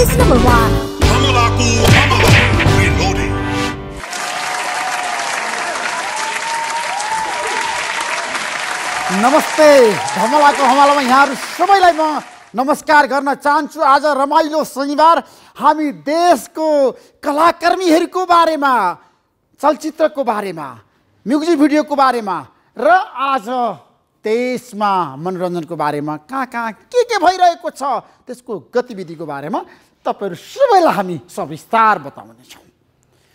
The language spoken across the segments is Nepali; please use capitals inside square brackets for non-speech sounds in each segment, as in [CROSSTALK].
Place number one. नमस्ते धमलाको हमालामा यहाँहरू सबैलाई म नमस्कार गर्न चाहन्छु आज रमाइलो शनिबार हामी देशको कलाकर्मीहरूको बारेमा चलचित्रको बारेमा म्युजिक भिडियोको बारेमा र आज देशमा मनोरञ्जनको बारेमा कहाँ कहाँ के के भइरहेको छ त्यसको गतिविधिको बारेमा तपाईँहरू सबैलाई हामी सविस्तार बताउनेछौँ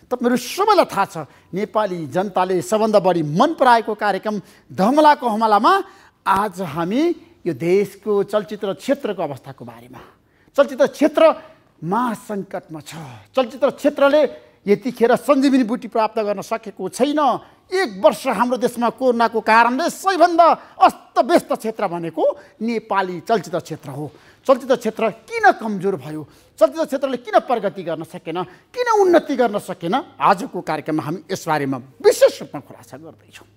तपाईँहरू सबैलाई थाहा छ नेपाली जनताले सबभन्दा बढी मन पराएको कार्यक्रम धमलाको हमलामा आज हामी यो देशको चलचित्र क्षेत्रको अवस्थाको बारेमा चलचित्र क्षेत्र महासङ्कटमा छ चलचित्र क्षेत्रले यतिखेर सञ्जीवनी बुटी प्राप्त गर्न सकेको छैन एक वर्ष हाम्रो देशमा कोरोनाको कारणले सबैभन्दा अस्तव्यस्त क्षेत्र भनेको नेपाली चलचित्र क्षेत्र हो चलचित्र क्षेत्र किन कमजोर भयो चलचित्र क्षेत्रले किन प्रगति गर्न सकेन किन उन्नति गर्न सकेन आजको कार्यक्रममा हामी यसबारेमा विशेष रूपमा खुलासा गर्दैछौँ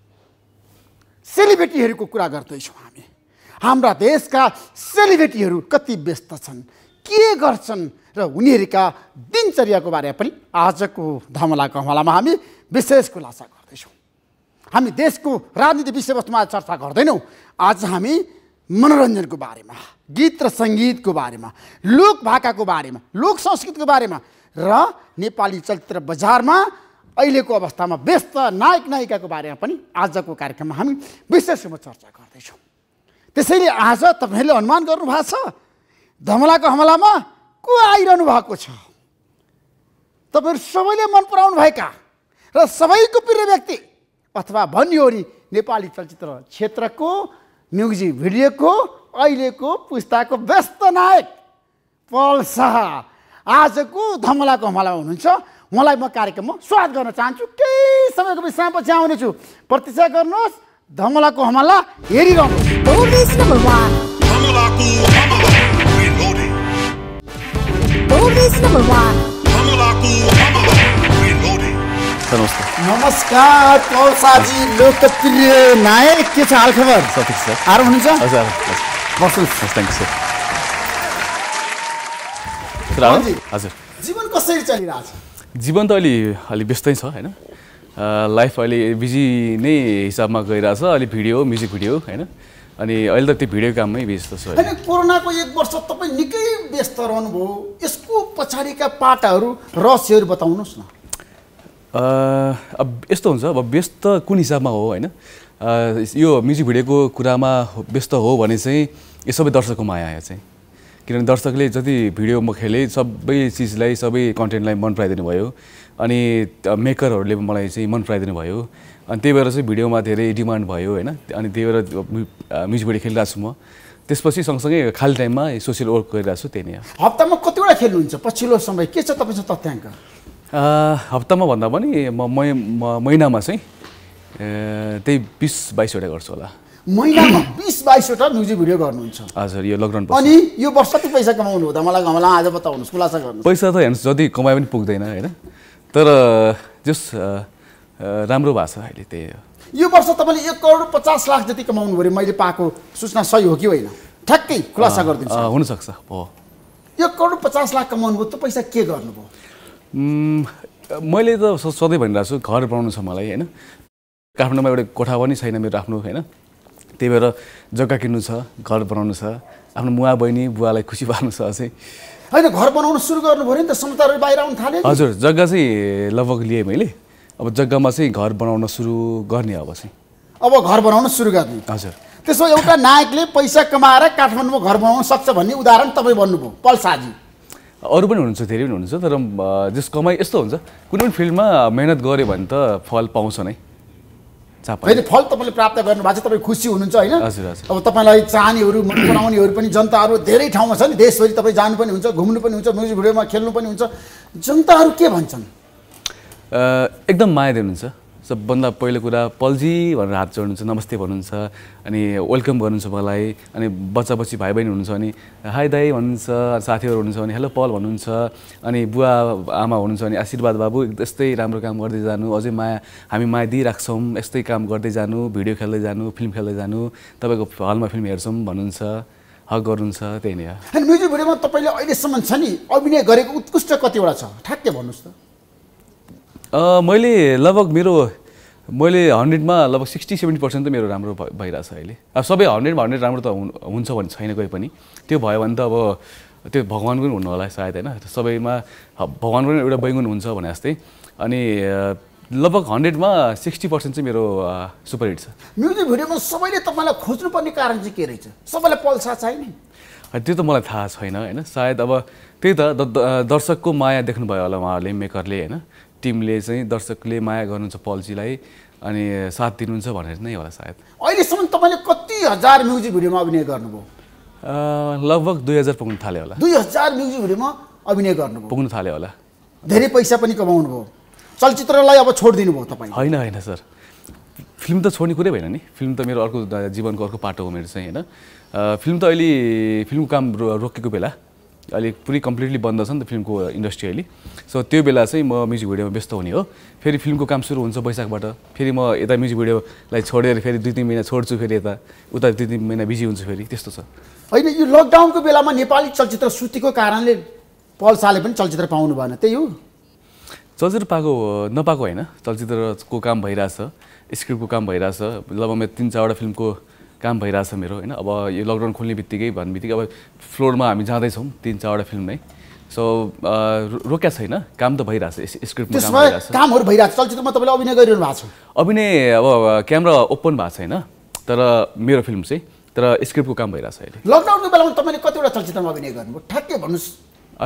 सेलिब्रेटीहरूको कुरा गर्दैछौँ हामी हाम्रा देशका सेलिब्रेटीहरू कति व्यस्त छन् के गर्छन् र उनीहरूका दिनचर्याको बारेमा पनि आजको धमला कमलामा हामी विशेष खुलासा गर्दैछौँ हामी देशको राजनीति विषयवस्तुमा चर्चा गर्दैनौँ आज हामी मनोरञ्जनको बारेमा गीत र सङ्गीतको बारेमा लोक भाकाको बारेमा लोक संस्कृतिको बारेमा र नेपाली चलचित्र बजारमा अहिलेको अवस्थामा व्यस्त नायक नायिकाको बारेमा पनि आजको कार्यक्रममा हामी विशेष रूपमा चर्चा गर्दैछौँ त्यसैले आज तपाईँहरूले अनुमान गर्नुभएको छ धमलाको हमलामा को आइरहनु भएको छ तपाईँहरू सबैले मन पराउनु भएका र सबैको प्रिय व्यक्ति अथवा भनियो नेपाली चलचित्र क्षेत्रको म्युजिक भिडियोको अहिलेको पुस्ताको व्यस्त नायक पल शाह आजको धमलाको हमलामा हुनुहुन्छ उहाँलाई म कार्यक्रममा स्वागत गर्न चाहन्छु केही समयको विश्राम आउनेछु प्रतीक्षा गर्नुहोस् धमलाको हमला हेरिरहनुहोस् नमस्ते नमस्कार पौसाजी लोकप्रिय नायक के छ हालखबर आरो हुनुहुन्छ हजुर हजुर सर जीवन कसरी चलिरहेछ जीवन त अलि अलि व्यस्तै छ होइन लाइफ अहिले बिजी नै हिसाबमा गइरहेछ अलि भिडियो म्युजिक भिडियो होइन अनि अहिले त त्यो भिडियो काममै व्यस्त छ होइन कोरोनाको एक वर्ष तपाईँ निकै व्यस्त रहनुभयो यसको पछाडिका पाटाहरू रहस्यहरू बताउनुहोस् न अब यस्तो हुन्छ अब व्यस्त कुन हिसाबमा हो होइन यो म्युजिक भिडियोको कुरामा व्यस्त हो भने चाहिँ यो सबै दर्शकको माया आयो चाहिँ किनभने दर्शकले जति भिडियो म खेलेँ सबै चिजलाई सबै कन्टेन्टलाई मन पराइदिनु भयो अनि मेकरहरूले मलाई चाहिँ मन पराइदिनु भयो अनि त्यही भएर चाहिँ भिडियोमा धेरै डिमान्ड भयो होइन अनि त्यही भएर म्युजिक भिडियो खेलिरहेको छु म त्यसपछि सँगसँगै खाली टाइममा सोसियल वर्क गरिरहेको छु त्यही हप्तामा कतिवटा खेल्नुहुन्छ पछिल्लो समय के छ तपाईँसँग तथ्याङ्क हप्तामा भन्दा पनि म महिनामा चाहिँ त्यही बिस बाइसवटा गर्छु होला महिनामा बिस बाइसवटा म्युजिक भिडियो गर्नुहुन्छ हजुर यो लकडाउन अनि यो वर्ष कति पैसा कमाउनु हुँदा मलाई मलाई आज बताउनुहोस् खुलासा गर्नु पैसा त हेर्नुहोस् जति कमाए पनि पुग्दैन होइन तर जस राम्रो भएको छ अहिले त्यही हो यो वर्ष तपाईँले एक करोड पचास लाख जति कमाउनु पऱ्यो मैले पाएको सूचना सही हो कि होइन ठ्याक्कै खुलासा गरिदिन्छु हुनसक्छ हो एक करोड पचास लाख कमाउनु भयो त पैसा के गर्नुभयो मैले त सधैँ भनिरहेको छु घर बनाउनु छ मलाई होइन काठमाडौँमा एउटा कोठा पनि छैन मेरो आफ्नो होइन त्यही भएर जग्गा किन्नु छ घर बनाउनु छ आफ्नो मुवा बहिनी बुवालाई खुसी पार्नु छ अझै होइन घर बनाउनु सुरु गर्नु पऱ्यो नि त समताहरू बाहिर आउनु थाल्यो हजुर जग्गा चाहिँ लगभग लिएँ मैले अब जग्गामा चाहिँ घर बनाउन सुरु गर्ने अब चाहिँ अब घर बनाउन सुरु गर्ने हजुर त्यसो एउटा नायकले पैसा कमाएर काठमाडौँमा घर बनाउन सक्छ भन्ने उदाहरण तपाईँ भन्नुभयो पल्साजी अरू पनि हुनुहुन्छ धेरै पनि हुनुहुन्छ तर जस कमाइ यस्तो हुन्छ कुनै पनि फिल्डमा मेहनत गऱ्यो भने त फल पाउँछ नै होइन फल तपाईँले प्राप्त गर्नुभएको छ तपाईँ खुसी हुनुहुन्छ होइन अब तपाईँलाई चाहनेहरू मन पराउनेहरू पनि जनताहरू धेरै ठाउँमा छ नि देशभरि तपाईँ जानु पनि हुन्छ घुम्नु पनि हुन्छ म्युजिक भिडियोमा खेल्नु पनि हुन्छ जनताहरू के भन्छन् एकदम माया दिनुहुन्छ सबभन्दा पहिलो कुरा पल्जी भनेर हात जोड्नुहुन्छ नमस्ते भन्नुहुन्छ अनि वेलकम गर्नुहुन्छ मलाई अनि बच्चा बच्ची भाइ बहिनी हुनुहुन्छ अनि हाई दाई भन्नुहुन्छ साथीहरू हुनुहुन्छ अनि हेलो पल भन्नुहुन्छ अनि बुवा आमा हुनुहुन्छ अनि आशीर्वाद बाबु यस्तै राम्रो काम गर्दै जानु अझै माया हामी माया दिइराख्छौँ यस्तै काम गर्दै जानु भिडियो खेल्दै जानु फिल्म खेल्दै जानु तपाईँको हलमा फिल्म हेर्छौँ भन्नुहुन्छ हक गर्नुहुन्छ त्यही नै हो म्युजिक भिडियोमा तपाईँले अहिलेसम्म छ नि अभिनय गरेको उत्कृष्ट कतिवटा छ ठ्याक्कै भन्नुहोस् त मैले लगभग मेरो मैले हन्ड्रेडमा लगभग सिक्सटी सेभेन्टी पर्सेन्ट त मेरो राम्रो भइरहेछ अहिले अब सबै हन्ड्रेडमा हन्ड्रेड राम्रो त हुन्छ भने छैन कोही पनि त्यो भयो भने त अब त्यो भगवान् पनि हुनु होला सायद होइन सबैमा भगवान् पनि एउटा बैगुन हुन्छ भने जस्तै अनि लगभग हन्ड्रेडमा सिक्सटी पर्सेन्ट चाहिँ मेरो सुपर हिट छ म्युजिक भिडियोमा सबैले तपाईँलाई खोज्नुपर्ने कारण चाहिँ के रहेछ सबैलाई पल्सा चाहिने त्यो त मलाई थाहा छैन होइन सायद अब त्यही त दर्शकको माया देख्नुभयो होला उहाँहरूले मेकरले होइन टिमले चाहिँ दर्शकले माया गर्नुहुन्छ पल्सीलाई अनि साथ दिनुहुन्छ भनेर नै होला सायद अहिलेसम्म तपाईँले कति हजार म्युजिक भिडियोमा अभिनय गर्नुभयो लगभग दुई हजार पुग्नु थाल्यो होला दुई हजार म्युजिक भिडियोमा अभिनय गर्नु पुग्नु थाल्यो होला धेरै पैसा पनि कमाउनु भयो चलचित्रलाई अब छोडिदिनु भयो तपाईँ होइन होइन सर फिल्म त छोड्ने कुरै भएन नि फिल्म त मेरो अर्को जीवनको अर्को पाटो हो मेरो चाहिँ होइन फिल्म त अहिले फिल्मको काम रोकेको बेला अहिले पुरै कम्प्लिटली बन्द छ नि त फिल्मको इन्डस्ट्री अहिले सो त्यो बेला चाहिँ म म्युजिक भिडियोमा व्यस्त हुने हो फेरि फिल्मको काम सुरु हुन्छ बैशाखबाट फेरि म यता म्युजिक भिडियोलाई छोडेर फेरि दुई तिन महिना छोड्छु फेरि यता उता दुई तिन महिना बिजी हुन्छु फेरि त्यस्तो छ होइन यो लकडाउनको बेलामा नेपाली चलचित्र सुतीको कारणले पल्साले पनि चलचित्र पाउनु भएन त्यही हो चलचित्र पाएको नपाएको होइन चलचित्रको काम भइरहेछ स्क्रिप्टको काम भइरहेछ लगभग तिन चारवटा फिल्मको काम भइरहेछ मेरो होइन अब यो लकडाउन खोल्ने बित्तिकै भन्ने बित्तिकै अब फ्लोरमा हामी जाँदैछौँ तिन चारवटा फिल्म नै सो रोक्या छैन काम त भइरहेछ स्क्रिप्टमा कामहरू भइरहेछ चलचित्रमा तपाईँले अभिनय गरिरहनु भएको छ अभिनय अब क्यामेरा ओपन भएको छैन तर मेरो फिल्म चाहिँ तर स्क्रिप्टको काम भइरहेछ अहिले लकडाउनको बेलामा तपाईँले कतिवटा चलचित्रमा अभिनय गर्नुभयो ठ्याक्कै भन्नुहोस्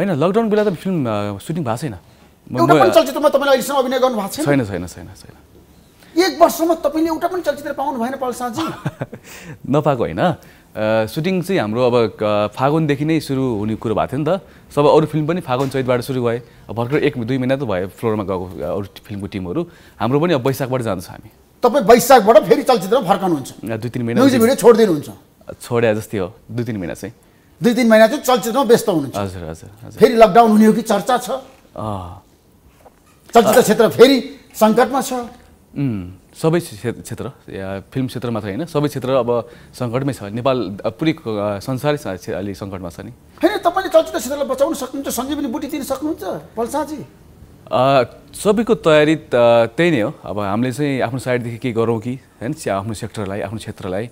होइन लकडाउन बेला त फिल्म सुटिङ भएको छैन चलचित्रमा तपाईँले अहिलेसम्म अभिनय गर्नु भएको छैन छैन छैन छैन एक वर्षमा तपाईँले एउटा पनि चलचित्र पाउनु भएन पल्साजी [LAUGHS] नपाएको होइन सुटिङ चाहिँ हाम्रो अब फागुनदेखि नै सुरु हुने कुरो भएको थियो नि त सब अरू फिल्म पनि फागुन चैतबाट सुरु भए भर्खर एक दुई महिना त भयो फ्लोरमा गएको अरू फिल्मको टिमहरू हाम्रो पनि अब बैशाखबाट जान्छ हामी तपाईँ बैशाखबाट फेरि चलचित्रमा फर्काउनुहुन्छ दुई तिन महिना भिडियो छोडिदिनुहुन्छ छोड्या जस्तै हो दुई तिन महिना चाहिँ दुई तिन महिना चाहिँ चलचित्रमा व्यस्त हुनुहुन्छ हजुर हजुर फेरि लकडाउन हुने हो कि चर्चा छ चलचित्र क्षेत्र फेरि सङ्कटमा छ सबै क्षेत्र या फिल्म क्षेत्र मात्र होइन सबै क्षेत्र अब सङ्कटमै छ नेपाल पुरै संसारै अहिले सङ्कटमा छ नि होइन तपाईँले चलचित्र क्षेत्रलाई बचाउन सक्नुहुन्छ सञ्जीवनी बुटी दिन सक्नुहुन्छ पल्साजी सबैको तयारी त्यही नै हो अब हामीले चाहिँ आफ्नो साइडदेखि के गरौँ कि होइन आफ्नो सेक्टरलाई आफ्नो क्षेत्रलाई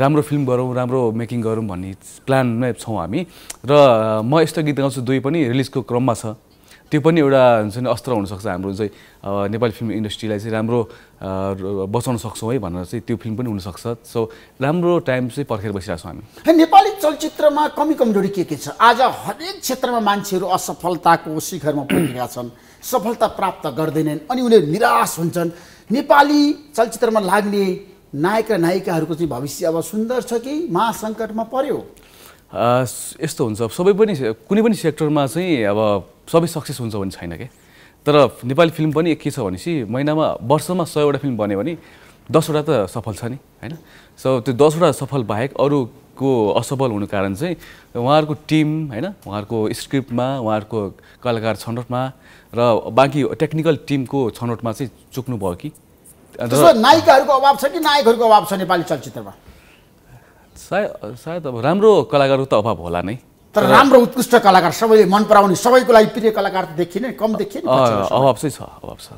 राम्रो फिल्म गरौँ राम्रो मेकिङ गरौँ भन्ने प्लानमै छौँ हामी र म यस्तो गीत गाउँछु दुई पनि रिलिजको क्रममा छ त्यो पनि एउटा हुन्छ नि अस्त्र हुनसक्छ हाम्रो चाहिँ नेपाली फिल्म इन्डस्ट्रीलाई चाहिँ राम्रो बचाउन सक्छौँ है भनेर चाहिँ त्यो फिल्म पनि हुनसक्छ सो राम्रो टाइम चाहिँ पर्खेर बसिरहेको छौँ हामी नेपाली चलचित्रमा कमी कमजोरी के के छ आज हरेक क्षेत्रमा मान्छेहरू असफलताको शिखरमा पुगेका छन् सफलता प्राप्त गर्दैनन् अनि उनीहरू निराश हुन्छन् नेपाली चलचित्रमा लाग्ने नायक र नायिकाहरूको चाहिँ भविष्य अब सुन्दर छ कि महासङ्कटमा पर्यो यस्तो हुन्छ सबै पनि कुनै पनि सेक्टरमा चाहिँ अब सबै सक्सेस हुन्छ भने छैन क्या तर नेपाली फिल्म पनि के छ भनेपछि महिनामा वर्षमा सयवटा फिल्म बन्यो भने दसवटा त सफल छ नि होइन सो त्यो दसवटा सफल बाहेक अरूको असफल हुनु कारण चाहिँ उहाँहरूको टिम होइन उहाँहरूको स्क्रिप्टमा उहाँहरूको कलाकार छनौटमा र बाँकी टेक्निकल टिमको छनौटमा चाहिँ चुक्नु भयो कि नायिकाहरूको अभाव छ कि नायकहरूको अभाव छ नेपाली चलचित्रमा सायद सायद अब राम्रो कलाकारको त अभाव होला नै तर राम्रो उत्कृष्ट कलाकार सबैले मन पराउने सबैको लागि प्रिय कलाकार देखिने कम देखिने अभाव चाहिँ छ अभाव छ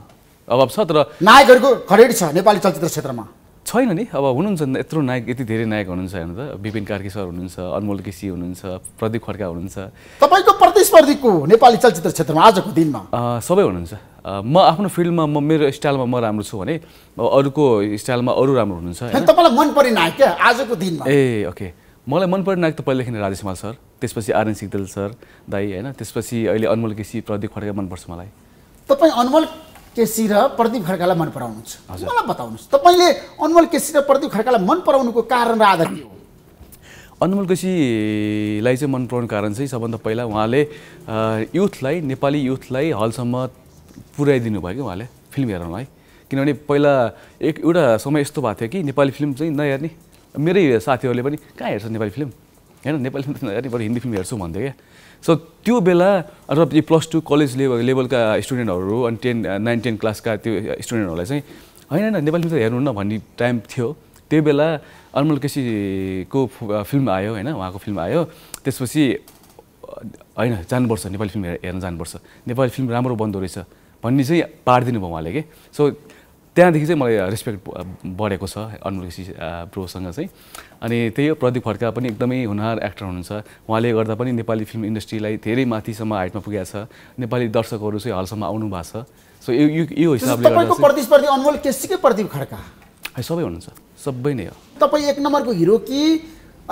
अभाव छ तर नायकहरूको खडेरी छ नेपाली चलचित्र क्षेत्रमा छैन नि अब हुनुहुन्छ यत्रो नायक यति धेरै नायक हुनुहुन्छ हेर्नु त विपिन कार्की सर हुनुहुन्छ अनमोल केसी हुनुहुन्छ प्रदीप खड्का हुनुहुन्छ तपाईँको प्रतिस्पर्धीको नेपाली चलचित्र क्षेत्रमा आजको दिनमा सबै हुनुहुन्छ म आफ्नो फिल्डमा म मेरो स्टाइलमा म राम्रो छु भने अरूको स्टाइलमा अरू राम्रो हुनुहुन्छ तपाईँलाई मन परेन नायक क्या आजको दिन ए ओके मलाई मन परेन त पहिलादेखि राजेश माल सर त्यसपछि आरएन सिग्देल सर दाई होइन त्यसपछि अहिले अनमोल केसी प्रदीप खड्का मनपर्छ मलाई तपाईँ अनमोल केसी र प्रदीप खड्कालाई मन पराउनुहुन्छ मलाई बताउनुहोस् तपाईँले अनमोल केसी र प्रदीप खड्कालाई मन पराउनुको कारण र आधार के हो अनमोल केसीलाई चाहिँ मन पराउनु कारण चाहिँ सबभन्दा पहिला उहाँले युथलाई नेपाली युथलाई हलसम्म पुर्याइदिनु भयो कि उहाँले फिल्म हेर्नलाई किनभने पहिला एक एउटा समय यस्तो भएको थियो कि नेपाली फिल्म चाहिँ नहेर्ने मेरै साथीहरूले पनि कहाँ हेर्छ नेपाली फिल्म होइन नेपाली फिल्म नहेर्ने बरु हिन्दी फिल्म हेर्छु भन्थ्यो क्या सो त्यो बेला अथवा प्लस टू कलेज लेभल लेभलका स्टुडेन्टहरू अनि टेन नाइन टेन क्लासका त्यो स्टुडेन्टहरूलाई चाहिँ होइन होइन नेपाली फिल्म त न भन्ने टाइम थियो त्यही बेला अनमोल केसीको फिल्म आयो होइन उहाँको फिल्म आयो त्यसपछि होइन जानुपर्छ नेपाली फिल्म हेर्न जानुपर्छ नेपाली फिल्म राम्रो बन्दो रहेछ भन्ने चाहिँ पारिदिनु भयो उहाँले कि सो त्यहाँदेखि चाहिँ मलाई रेस्पेक्ट बढेको छ अनुल प्रोसँग चाहिँ अनि त्यही हो प्रदीप खड्का पनि एकदमै हुनहार एक्टर हुनुहुन्छ उहाँले गर्दा पनि नेपाली फिल्म इन्डस्ट्रीलाई धेरै माथिसम्म हाइटमा पुगेको छ नेपाली दर्शकहरू चाहिँ हालसम्म आउनु भएको छ सो यो यो हिसाबले प्रतिस्पर्धी अनुमोल केसीकै प्रदीप खड्का है सबै हुनुहुन्छ सबै नै हो तपाईँ एक नम्बरको हिरो कि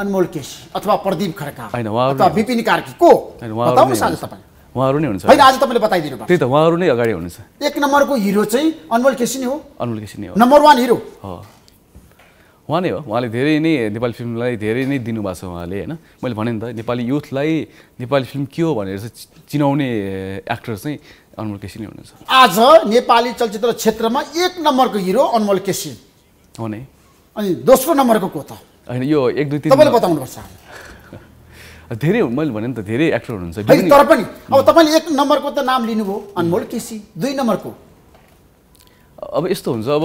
अनमोल केसी अथवा प्रदीप खड्का होइन बिपिन कार्की को तपाईँ उहाँहरू नै हुनुहुन्छ होइन आज तपाईँले बताइदिनु त्यही त उहाँहरू नै अगाडि हुनुहुन्छ एक नम्बरको हिरो चाहिँ अनमोल केसिनी हो अनमोल केसिनी हो नम्बर वान हिरो हो उहाँ नै हो उहाँले धेरै नै नेपाली फिल्मलाई धेरै नै दिनुभएको छ उहाँले होइन मैले भने नि त नेपाली युथलाई नेपाली फिल्म के हो भनेर चाहिँ चिनाउने एक्टर चाहिँ अनमोल केसिनी हुनुहुन्छ आज नेपाली चलचित्र क्षेत्रमा एक नम्बरको हिरो अनमोल केसिन हो नै अनि दोस्रो नम्बरको को त होइन यो एक दुई तिन तपाईँले बताउनुपर्छ धेरै मैले भने नि त धेरै एक्टर हुनुहुन्छ तर पनि अब hmm. तपाईँले एक नम्बरको त नाम लिनुभयो अनमोल केसी दुई नम्बरको अब यस्तो हुन्छ अब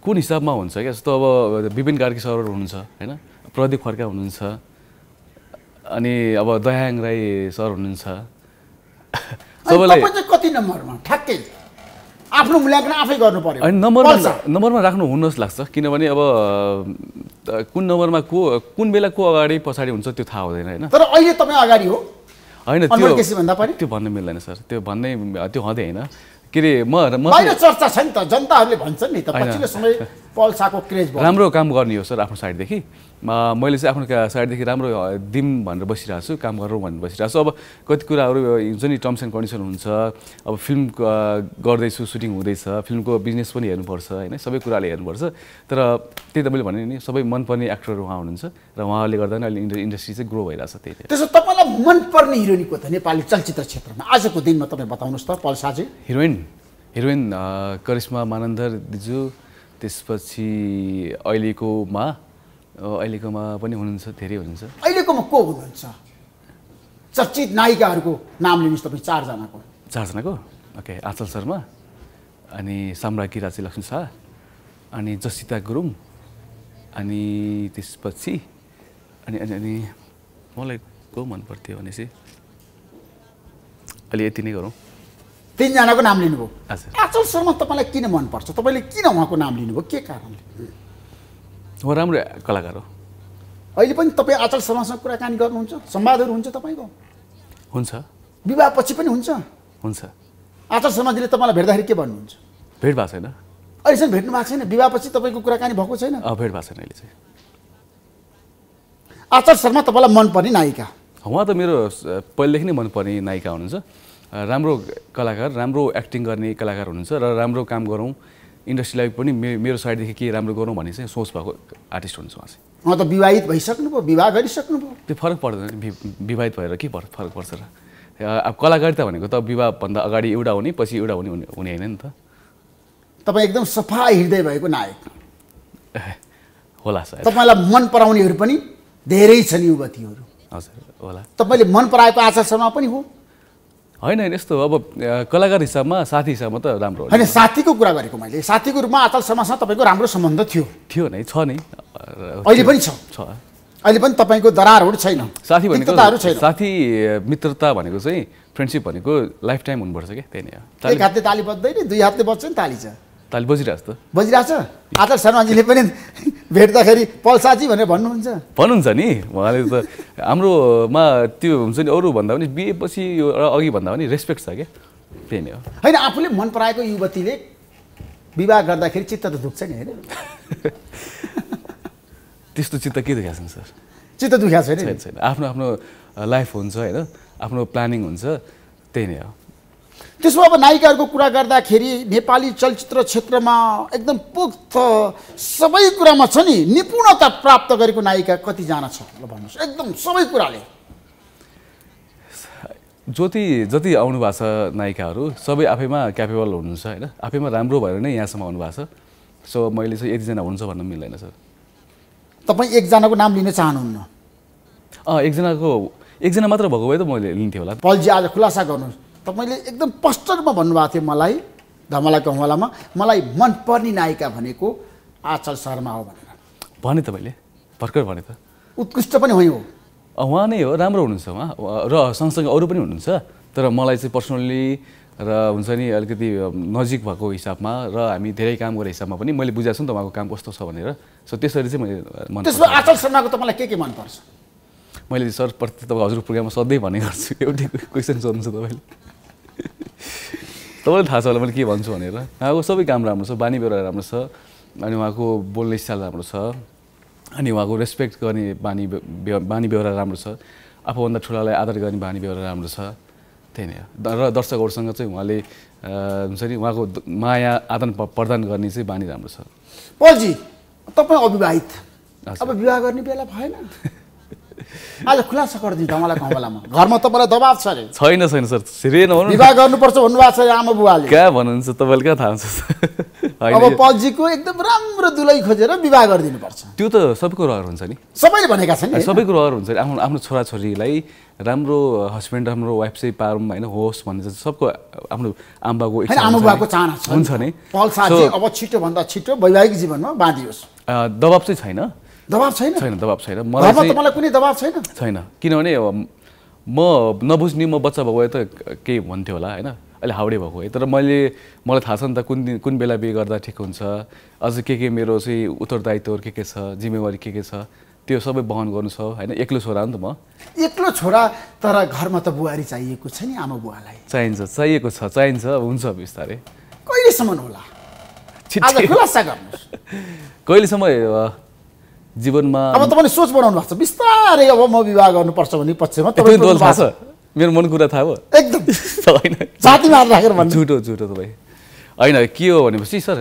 कुन हिसाबमा हुन्छ क्या जस्तो अब विपिन कार्की सर हुनुहुन्छ होइन प्रदीप खड्का हुनुहुन्छ अनि अब दयाङ राई सर हुनुहुन्छ [LAUGHS] सबैलाई कति नम्बरमा ठ्याक्कै आफ्नो मूल्याङ्कन आफै गर्नु पर्यो अनि नम्बरमा नम्बरमा राख्नु हुनुहोस् लाग्छ किनभने अब कुन नम्बरमा को कुन बेला को अगाडि पछाडि हुन्छ त्यो थाहा हुँदैन होइन तर अहिले तपाईँ अगाडि हो होइन त्यो त्यो भन्नु मिल्दैन सर त्यो भन्नै त्यो हँदै होइन के अरे म चर्चा छ नि त जनताहरूले भन्छन् नि त पछिल्लो समय पल्साको क्रेज राम्रो काम गर्ने हो सर आफ्नो साइडदेखि मैले चाहिँ आफ्नो साइडदेखि राम्रो दिम भनेर बसिरहेको छु काम गरौँ भनेर बसिरहेको छु अब कति कुराहरू हुन्छ नि टर्म्स एन्ड कन्डिसन हुन्छ अब फिल्म गर्दैछु सुटिङ हुँदैछ फिल्मको बिजनेस पनि हेर्नुपर्छ होइन सबै कुराले हेर्नुपर्छ तर त्यही त मैले भने नि सबै मनपर्ने एक्टर उहाँ हुनुहुन्छ र उहाँले गर्दा नै अहिले इन्डस्ट्री चाहिँ ग्रो भइरहेको छ त्यही त्यसो तपाईँलाई मनपर्ने हिरोइनको त नेपाली चलचित्र क्षेत्रमा आजको दिनमा तपाईँ बताउनुहोस् त पल साझे हिरोइन हिरोइन करिश्मा मानन्दर दिजु त्यसपछि अहिलेकोमा अहिलेकोमा पनि हुनुहुन्छ धेरै हुनुहुन्छ अहिलेकोमा को हुनुहुन्छ चर्चित नायिकाहरूको नाम लिनुहोस् तपाईँ चारजनाको चारजनाको ओके आचल शर्मा अनि साम्राज्ञी राजी लक्ष्मी शाह अनि जसिता गुरुङ अनि त्यसपछि अनि अनि अनि मलाई को मन पर्थ्यो भनेपछि अहिले यति नै गरौँ तिनजनाको नाम लिनुभयो आचल शर्मा तपाईँलाई किन मनपर्छ तपाईँले किन उहाँको नाम लिनुभयो के कारणले उहाँ राम्रो कलाकार हो अहिले पनि तपाईँ आचार समाजसँग कुराकानी गर्नुहुन्छ संवादहरू हुन्छ तपाईँको हुन्छ विवाहपछि पनि हुन्छ हुन्छ आचार समाजले तपाईँलाई भेट्दाखेरि के भन्नुहुन्छ भेट भएको छैन अहिलेसम्म भेट्नु भएको छैन विवाहपछि तपाईँको कुराकानी भएको छैन भेट भएको छैन अहिले चाहिँ आचार शर्मा तपाईँलाई मनपर्ने नायिका उहाँ त मेरो पहिलेदेखि नै मनपर्ने नायिका हुनुहुन्छ राम्रो कलाकार राम्रो एक्टिङ गर्ने कलाकार हुनुहुन्छ र राम्रो काम गरौँ इन्डस्ट्रीलाई पनि मे मेरो साइडदेखि के राम्रो गरौँ भन्ने चाहिँ सोच भएको आर्टिस्ट हुनुहुन्छ उहाँ चाहिँ उहाँ त विवाहित भइसक्नु भयो विवाह गरिसक्नु भयो त्यो फरक पर्दैन विवाहित भएर के फरक फरक पर्छ र अब कलाकारिता भनेको त विवाहभन्दा अगाडि एउटा हुने पछि एउटा हुने हुने होइन नि त तपाईँ एकदम सफा हृदय भएको नायक [LAUGHS] होला सर तपाईँलाई मन पराउनेहरू पनि धेरै छन् युवतीहरू हजुर होला तपाईँले मन पराएको आचार पनि हो होइन होइन यस्तो अब कलाकार हिसाबमा साथी हिसाबमा त राम्रो होइन साथीको कुरा गरेको मैले साथीको रूपमा आचार समाजमा तपाईँको राम्रो सम्बन्ध थियो थियो नै छ नै अहिले पनि छ छ अहिले पनि तपाईँको दरारहरू छैन साथी भनेको साथी मित्रता भनेको चाहिँ फ्रेन्डसिप भनेको लाइफ टाइम हुनुपर्छ क्या त्यही नै एक हातले ताली बज्दैन दुई हातले बज्छ नि ताली छ ताली बजिरहेको छ त बजिरहेको छ आचार्य शर्माजीले पनि भेट्दाखेरि पल्साजी भनेर भन्नुहुन्छ भन्नुहुन्छ नि उहाँले त हाम्रोमा त्यो हुन्छ नि अरू भन्दा पनि बिएपछि यो अघि भन्दा पनि रेस्पेक्ट छ क्या त्यही नै हो होइन आफूले मन पराएको युवतीले विवाह गर्दाखेरि चित्त त दुख्छ नि होइन [LAUGHS] त्यस्तो चित्त के दुखेको छैन सर चित्त दुखेको छैन आफ्नो आफ्नो लाइफ हुन्छ होइन आफ्नो प्लानिङ हुन्छ त्यही नै हो त्यसमा अब नायिकाहरूको कुरा गर्दाखेरि नेपाली चलचित्र क्षेत्रमा एकदम पुख्त सबै कुरामा छ नि निपुणता प्राप्त गरेको नायिका कतिजना छ ल भन्नुहोस् एकदम सबै कुराले जति जति आउनु भएको छ नायिकाहरू सबै आफैमा क्यापेबल हुनुहुन्छ होइन आफैमा राम्रो भएर नै यहाँसम्म आउनु भएको छ सो मैले चाहिँ एकजना हुन्छ भन्न मिल्दैन सर तपाईँ एकजनाको नाम लिन चाहनुहुन्न एकजनाको एकजना मात्र भएको भए त मैले लिन्थेँ होला पलजी आज खुलासा गर्नुहोस् तपाईँले एकदम स्पष्ट रूपमा भन्नुभएको थियो मलाई धमलाको हमलामा मलाई मनपर्ने नायिका भनेको आचल शर्मा हो भनेर भने त मैले भर्खर भने त उत्कृष्ट पनि होइन हो उहाँ नै हो राम्रो हुनुहुन्छ उहाँ र सँगसँगै अरू पनि हुनुहुन्छ तर मलाई चाहिँ पर्सनल्ली र हुन्छ नि अलिकति नजिक भएको हिसाबमा र हामी धेरै काम गरेको हिसाबमा पनि मैले बुझाएको छु नि त काम कस्तो छ भनेर सो त्यसरी चाहिँ मैले त्यसमा आचल शर्माको तपाईँलाई के के मनपर्छ मैले सर प्रति तपाईँ हजुरको प्रोग्राममा सधैँ भन्ने गर्छु एउटै क्वेसन सोध्नु छ तपाईँले तपाईँलाई थाहा छ होला मैले के भन्छु भनेर उहाँको सबै काम राम्रो छ बानी बेहोरा राम्रो छ अनि उहाँको बोल्ने स्टाइल राम्रो छ अनि उहाँको रेस्पेक्ट गर्ने बानी बानी बेहोरा राम्रो छ आफूभन्दा ठुलालाई आदर गर्ने बानी बेहोरा राम्रो छ त्यही नै हो र दर्शकहरूसँग चाहिँ उहाँले हुन्छ नि उहाँको माया आदान प्रदान गर्ने चाहिँ बानी राम्रो छ पलजी तपाईँ अविवाहित अब विवाह गर्ने बेला भएन आज खुलासा गरिदिन्छ मलाई कमलामा घरमा तपाईँलाई दबाब छ अरे छैन छैन सर सिरिय नहुनु विवाह गर्नुपर्छ भन्नुभएको छ आमा बुवाले कहाँ भन्नुहुन्छ तपाईँले कहाँ थाहा हुन्छ अब पल्जीको एकदम राम्रो दुलै खोजेर विवाह गरिदिनुपर्छ त्यो त सबैको रहर हुन्छ नि सबैले भनेका छन् सबैको रहर हुन्छ आफ्नो आफ्नो छोराछोरीलाई राम्रो हस्बेन्ड राम्रो वाइफ चाहिँ पारौँ होइन होस् भन्ने चाहिँ सबको आफ्नो आम्बाको आमा बुवाको चाहना हुन्छ नि अब छिटोभन्दा छिटो वैवाहिक जीवनमा बाँधियोस् दबाब चाहिँ छैन दबाब छैन छैन दबाब छैन मलाई कुनै दबाब छैन छैन किनभने म नबुझ्ने म बच्चा भएको त केही भन्थ्यो होला होइन अहिले हाउडे भएको है तर मैले मलाई थाहा छ नि त कुन दिन कुन बेला बिहे गर्दा ठिक हुन्छ अझ के के मेरो चाहिँ उत्तरदायित्वहरू के के छ जिम्मेवारी के के छ त्यो सबै बहन गर्नु छ होइन एक्लो छोरा हो नि त म एक्लो छोरा तर घरमा त बुहारी चाहिएको छ नि आमा बुवालाई चाहिन्छ चाहिएको छ चाहिन्छ हुन्छ बिस्तारै कहिलेसम्म होला [LAUGHS] कहिलेसम्म जीवनमा अब तपाईँले सोच बनाउनु भएको छ बिस्तारै अब म विवाह गर्नुपर्छ भन्ने पक्षमा तपाईँ थाहा छ मेरो मन कुरा थाहा भयो एकदम [LAUGHS] होइन जातिमा राखेर भन्नु झुटो झुटो तपाईँ होइन के हो भनेपछि सर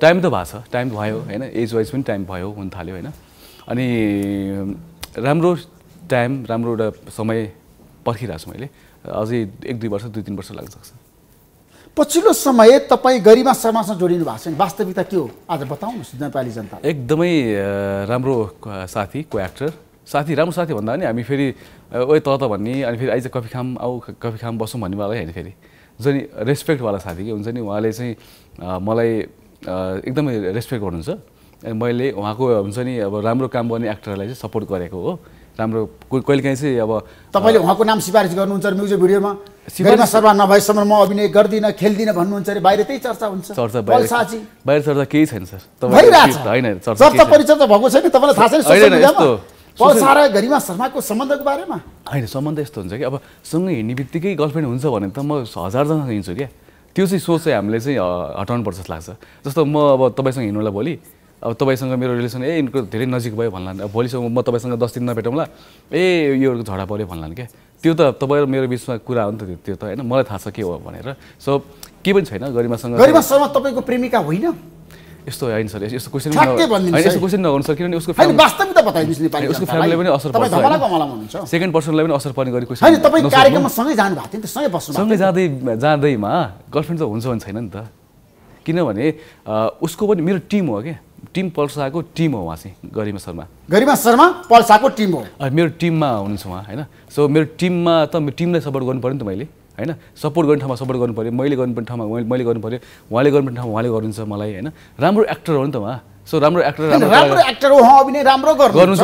टाइम त भएको छ टाइम भयो होइन एज वाइज पनि टाइम भयो हुन थाल्यो होइन अनि राम्रो टाइम राम्रो एउटा समय पर्खिरहेको छु मैले अझै एक दुई वर्ष दुई तिन वर्ष लाग्न सक्छ पछिल्लो समय तपाईँ गरिमा शर्मासँग जोडिनु भएको छ नि वास्तविकता के हो आज बताउनुहोस् नेपाली जनता एकदमै राम्रो साथी को एक्टर साथी राम्रो साथी भन्दा पनि हामी फेरि ओए त त भन्ने अनि फेरि आइज कफी खाम आऊ कफी खाम बसौँ भन्नेवालै होइन फेरि जो नि रेस्पेक्टवाला साथी के हुन्छ नि उहाँले चाहिँ मलाई एकदमै रेस्पेक्ट गर्नुहुन्छ अनि मैले उहाँको हुन्छ नि अब राम्रो काम गर्ने एक्टरलाई चाहिँ सपोर्ट गरेको हो राम्रो कहिले काहीँ चाहिँ अब तपाईँले उहाँको नाम सिफारिस गर्नुहुन्छ म्युजिक भिडियोमा गरिमा सर्वा नभएसम्म म अभिनय गर्दिनँ खेल्दिनँ भन्नुहुन्छ अरे बाहिर त्यही चर्चा हुन्छ चर्चा बाहिर चर्चा केही छैन सर होइन चर्चा परिचर्चा भएको छैन तपाईँलाई थाहा छैन घरिमा गरिमा शर्माको सम्बन्धको बारेमा होइन सम्बन्ध यस्तो हुन्छ कि अब सँगै हिँड्ने बित्तिकै गर्लफ्रेन्ड हुन्छ भने त म हजारजनासँग हिँड्छु क्या त्यो चाहिँ सोच चाहिँ हामीले चाहिँ हटाउनुपर्छ जस्तो लाग्छ जस्तो म अब तपाईँसँग हिँड्नुलाई भोलि अब तपाईँसँग मेरो रिलेसन ए यिनको धेरै नजिक भयो भन्लान् अब भोलिसम्म म तपाईँसँग दस दिन नभेटौँला ए योहरूको झडा पऱ्यो भन्लान् क्या त्यो त तपाईँ र मेरो बिचमा कुरा हो नि त त्यो त होइन मलाई थाहा छ के हो भनेर सो के पनि छैन गरिमासँग गरिमासँग तपाईँको प्रेमिका होइन यस्तो होइन सर यस्तो क्वेसन यस्तो क्वेसन नगर्नु सर किनभने उसको वास्तविकता उसको फ्यामिलीलाई पनि असर पर्छ सेकेन्ड पर्सनलाई पनि असर पर्ने गरी क्वेसन कार्यक्रममा सँगै जानु त सँगै बस्नु सँगै जाँदै जाँदैमा गर्लफ्रेन्ड त हुन्छ भने छैन नि त किनभने उसको पनि मेरो टिम हो क्या टिम पल्साको टिम हो उहाँ चाहिँ गरिमा शर्मा गरिमा शर्मा पल्साको टिम हो मेरो टिममा हुनुहुन्छ उहाँ होइन सो मेरो टिममा त मेरो टिमलाई सपोर्ट गर्नु पऱ्यो नि त मैले होइन सपोर्ट गर्ने ठाउँमा सपोर्ट गर्नु पऱ्यो मैले गर्नुपर्ने ठाउँमा मैले गर्नु पऱ्यो उहाँले गर्नुपर्ने ठाउँमा उहाँले गर्नुहुन्छ मलाई होइन राम्रो एक्टर हो नि त उहाँ सो राम्रो एक्टर राम्रो एक्टर हो अभिनय राम्रो गर्नुहुन्छ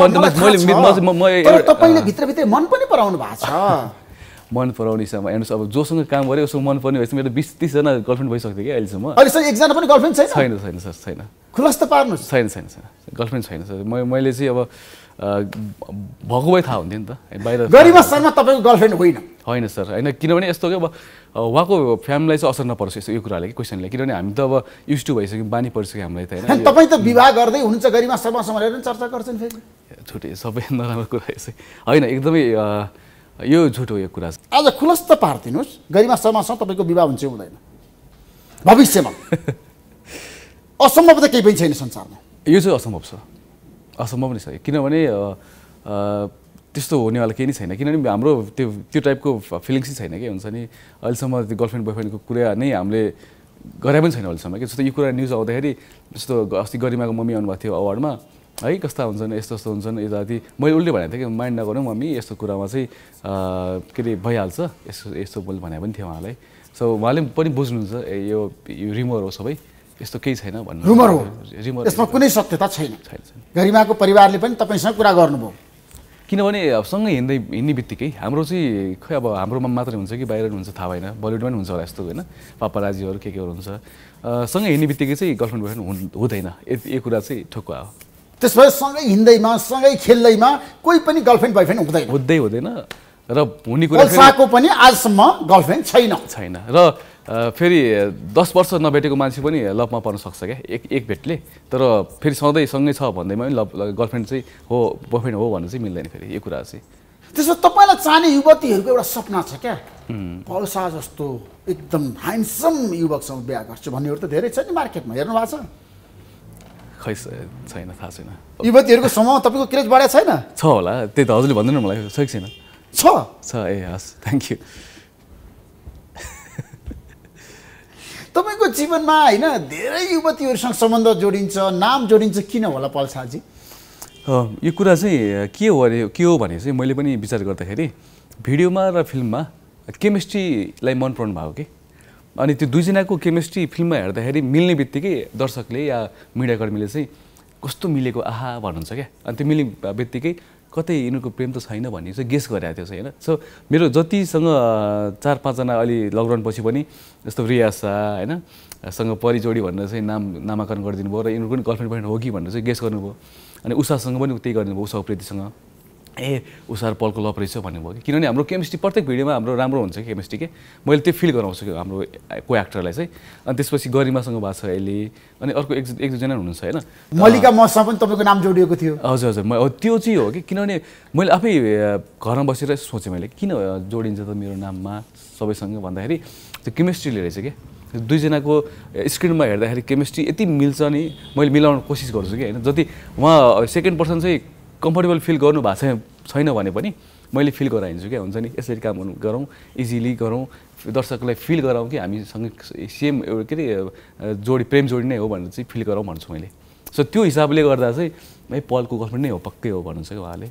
तपाईँले भित्रभित्रै मन पनि पराउनु भएको छ [LAUGHS] मन पराउने हिसाबमा हेर्नुहोस् अब जोसँग काम गरेँ उसको मन पर्ने भएपछि मेरो बिस तिसजना गर्लफ्रेन्ड भइसक्थ्यो कि अहिलेसम्म अहिलेसम्म एकजना पनि गर्लफ्रेन्ड छैन छैन सर छैन खुलस्त पार्नु छैन छैन छैन गर्लफ्रेन्ड छैन सर म मैले चाहिँ अब भएको भए थाहा हुन्थ्यो नि त बाहिर [LAUGHS] गरिब शर्मा तपाईँको गर्लफ्रेन्ड होइन होइन सर होइन किनभने यस्तो कि अब उहाँको फ्यामिलीलाई चाहिँ असर नपरोस् यस्तो यो कुराले कि क्वेसनले किनभने हामी त अब युज टु भइसक्यौँ बानी परिसक्यो हामीलाई त होइन तपाईँ त विवाह गर्दै हुनुहुन्छ गरिमा शर्मासँग रहेर चर्चा गर्छन् फेरि छुट्टै सबै नराम्रो कुरा यसै होइन एकदमै यो झुटो यो कुरा आज खुलस्त पारिदिनुहोस् गरिमा शर्मासँग तपाईँको विवाह हुन्छ हुँदैन भविष्यमा [LAUGHS] असम्भव त केही पनि छैन संसारमा यो चाहिँ असम्भव छ असम्भव नै छ किनभने त्यस्तो हुनेवाला केही नै छैन किनभने हाम्रो त्यो त्यो टाइपको फिलिङ्स नै छैन कि हुन्छ नि अहिलेसम्म त्यो गर्लफ्रेन्ड बोयफ्रेन्डको कुरा नै हामीले गरे पनि छैन अहिलेसम्म कि जस्तो यो कुरा न्युज आउँदाखेरि जस्तो अस्ति गरिमाको मम्मी आउनुभएको थियो अवार्डमा है कस्ता हुन्छन् यस्तो यस्तो हुन्छन् यताति मैले उसले भनेको थिएँ कि माइन्ड नगरौँ मम्मी यस्तो कुरामा चाहिँ के अरे भइहाल्छ यस्तो यस्तो मैले भनेको पनि थिएँ उहाँलाई सो उहाँले पनि बुझ्नुहुन्छ यो रिमोर हो सबै यस्तो केही छैन भन्नु रुमर हो यसमा कुनै सत्यता छैन गरिमाको परिवारले पनि तपाईँसँग कुरा गर्नुभयो किनभने अब सँगै हिँड्दै हिँड्ने बित्तिकै हाम्रो चाहिँ खै अब हाम्रोमा मात्रै हुन्छ कि बाहिर हुन्छ थाहा भएन बलिउडमा पनि हुन्छ होला यस्तो होइन पापाराजीहरू के केहरू हुन्छ सँगै हिँड्ने बित्तिकै चाहिँ गर्लफ्रेन्ड बोयफ्रेन्ड हुँदैन यो कुरा चाहिँ ठोक्क हो त्यसो भए सँगै हिँड्दैमा सँगै खेल्दैमा कोही पनि गर्लफ्रेन्ड बोयफ्रेन्ड हुँदैन हुँदै हुँदैन र हुने कुरा पनि आजसम्म गर्लफ्रेन्ड छैन छैन र फेरि दस वर्ष नभेटेको मान्छे पनि लभमा पर्न सक्छ क्या एक एक भेटले तर फेरि सधैँ सँगै छ भन्दैमा पनि लभ गर्लफ्रेन्ड चाहिँ हो बोयफ्रेन्ड हो भन्नु चाहिँ मिल्दैन फेरि यो कुरा चाहिँ त्यसो तपाईँलाई चाहने युवतीहरूको एउटा सपना छ क्या पल्सा जस्तो एकदम ह्यान्डसम युवकसँग बिहा गर्छु भन्नेहरू त धेरै छ नि मार्केटमा हेर्नु भएको छ खै छैन थाहा छैन युवतीहरूको समूह तपाईँको क्रेज बढाएको छैन छ होला त्यही त हजुरले भन्दैन मलाई छैन छ छ ए हस् थ्याङ्क यू तपाईँको जीवनमा होइन धेरै युवतीहरूसँग सम्बन्ध जोडिन्छ नाम जोडिन्छ किन होला पल्साजी यो कुरा चाहिँ के हो अरे के हो भने चाहिँ मैले पनि विचार गर्दाखेरि भिडियोमा र फिल्ममा केमिस्ट्रीलाई मन पराउनु भएको कि अनि त्यो दुईजनाको केमिस्ट्री फिल्ममा हेर्दाखेरि मिल्ने बित्तिकै दर्शकले या मिडियाकर्मीले चाहिँ कस्तो मिलेको आहा भन्नुहुन्छ क्या अनि त्यो मिल्ने बित्तिकै कतै यिनीहरूको प्रेम त छैन भन्ने चाहिँ गेस गरेको थियो होइन सो मेरो जतिसँग चार पाँचजना अलि लकडाउनपछि पनि जस्तो रियासा होइन सँग परिजोडी भनेर चाहिँ नाम नामाकरण गरिदिनु भयो र यिनीहरूको पनि गर्लफ्रेन्ड फ्रेन्ड हो कि भनेर चाहिँ गेस गर्नुभयो अनि उषासँग पनि त्यही गरिदिनु भयो उषा उप्रेतीसँग ए उसार पलको लप रहेछ भन्नुभयो कि किनभने हाम्रो केमिस्ट्री प्रत्येक भिडियोमा हाम्रो राम्रो हुन्छ केमिस्ट्री के मैले त्यो फिल गराउँछु कि हाम्रो को एक्टरलाई चाहिँ अनि त्यसपछि गरिमासँग भएको छ अहिले अनि अर्को एक एक दुईजना हुनुहुन्छ होइन मल्लिका मसँग पनि तपाईँको नाम जोडिएको थियो हजुर हजुर म त्यो चाहिँ हो कि किनभने मैले आफै घरमा बसेर सोचेँ मैले किन जोडिन्छ त मेरो नाममा सबैसँग भन्दाखेरि त्यो केमिस्ट्रीले रहेछ क्या दुईजनाको स्क्रिनमा हेर्दाखेरि केमिस्ट्री यति मिल्छ नि मैले मिलाउन कोसिस गर्छु कि होइन जति उहाँ सेकेन्ड पर्सन चाहिँ कम्फर्टेबल फिल गर्नु भएको छैन भने पनि मैले फिल गराइदिन्छु क्या हुन्छ नि यसरी काम गरौँ इजिली गरौँ दर्शकलाई फिल गराउँ कि हामीसँग सेम एउटा के अरे जोडी प्रेम जोडी नै हो भनेर चाहिँ फिल गराउँ भन्छु मैले सो त्यो हिसाबले गर्दा चाहिँ है पलको गर्मेन्ट नै हो पक्कै हो भन्नुहुन्छ उहाँले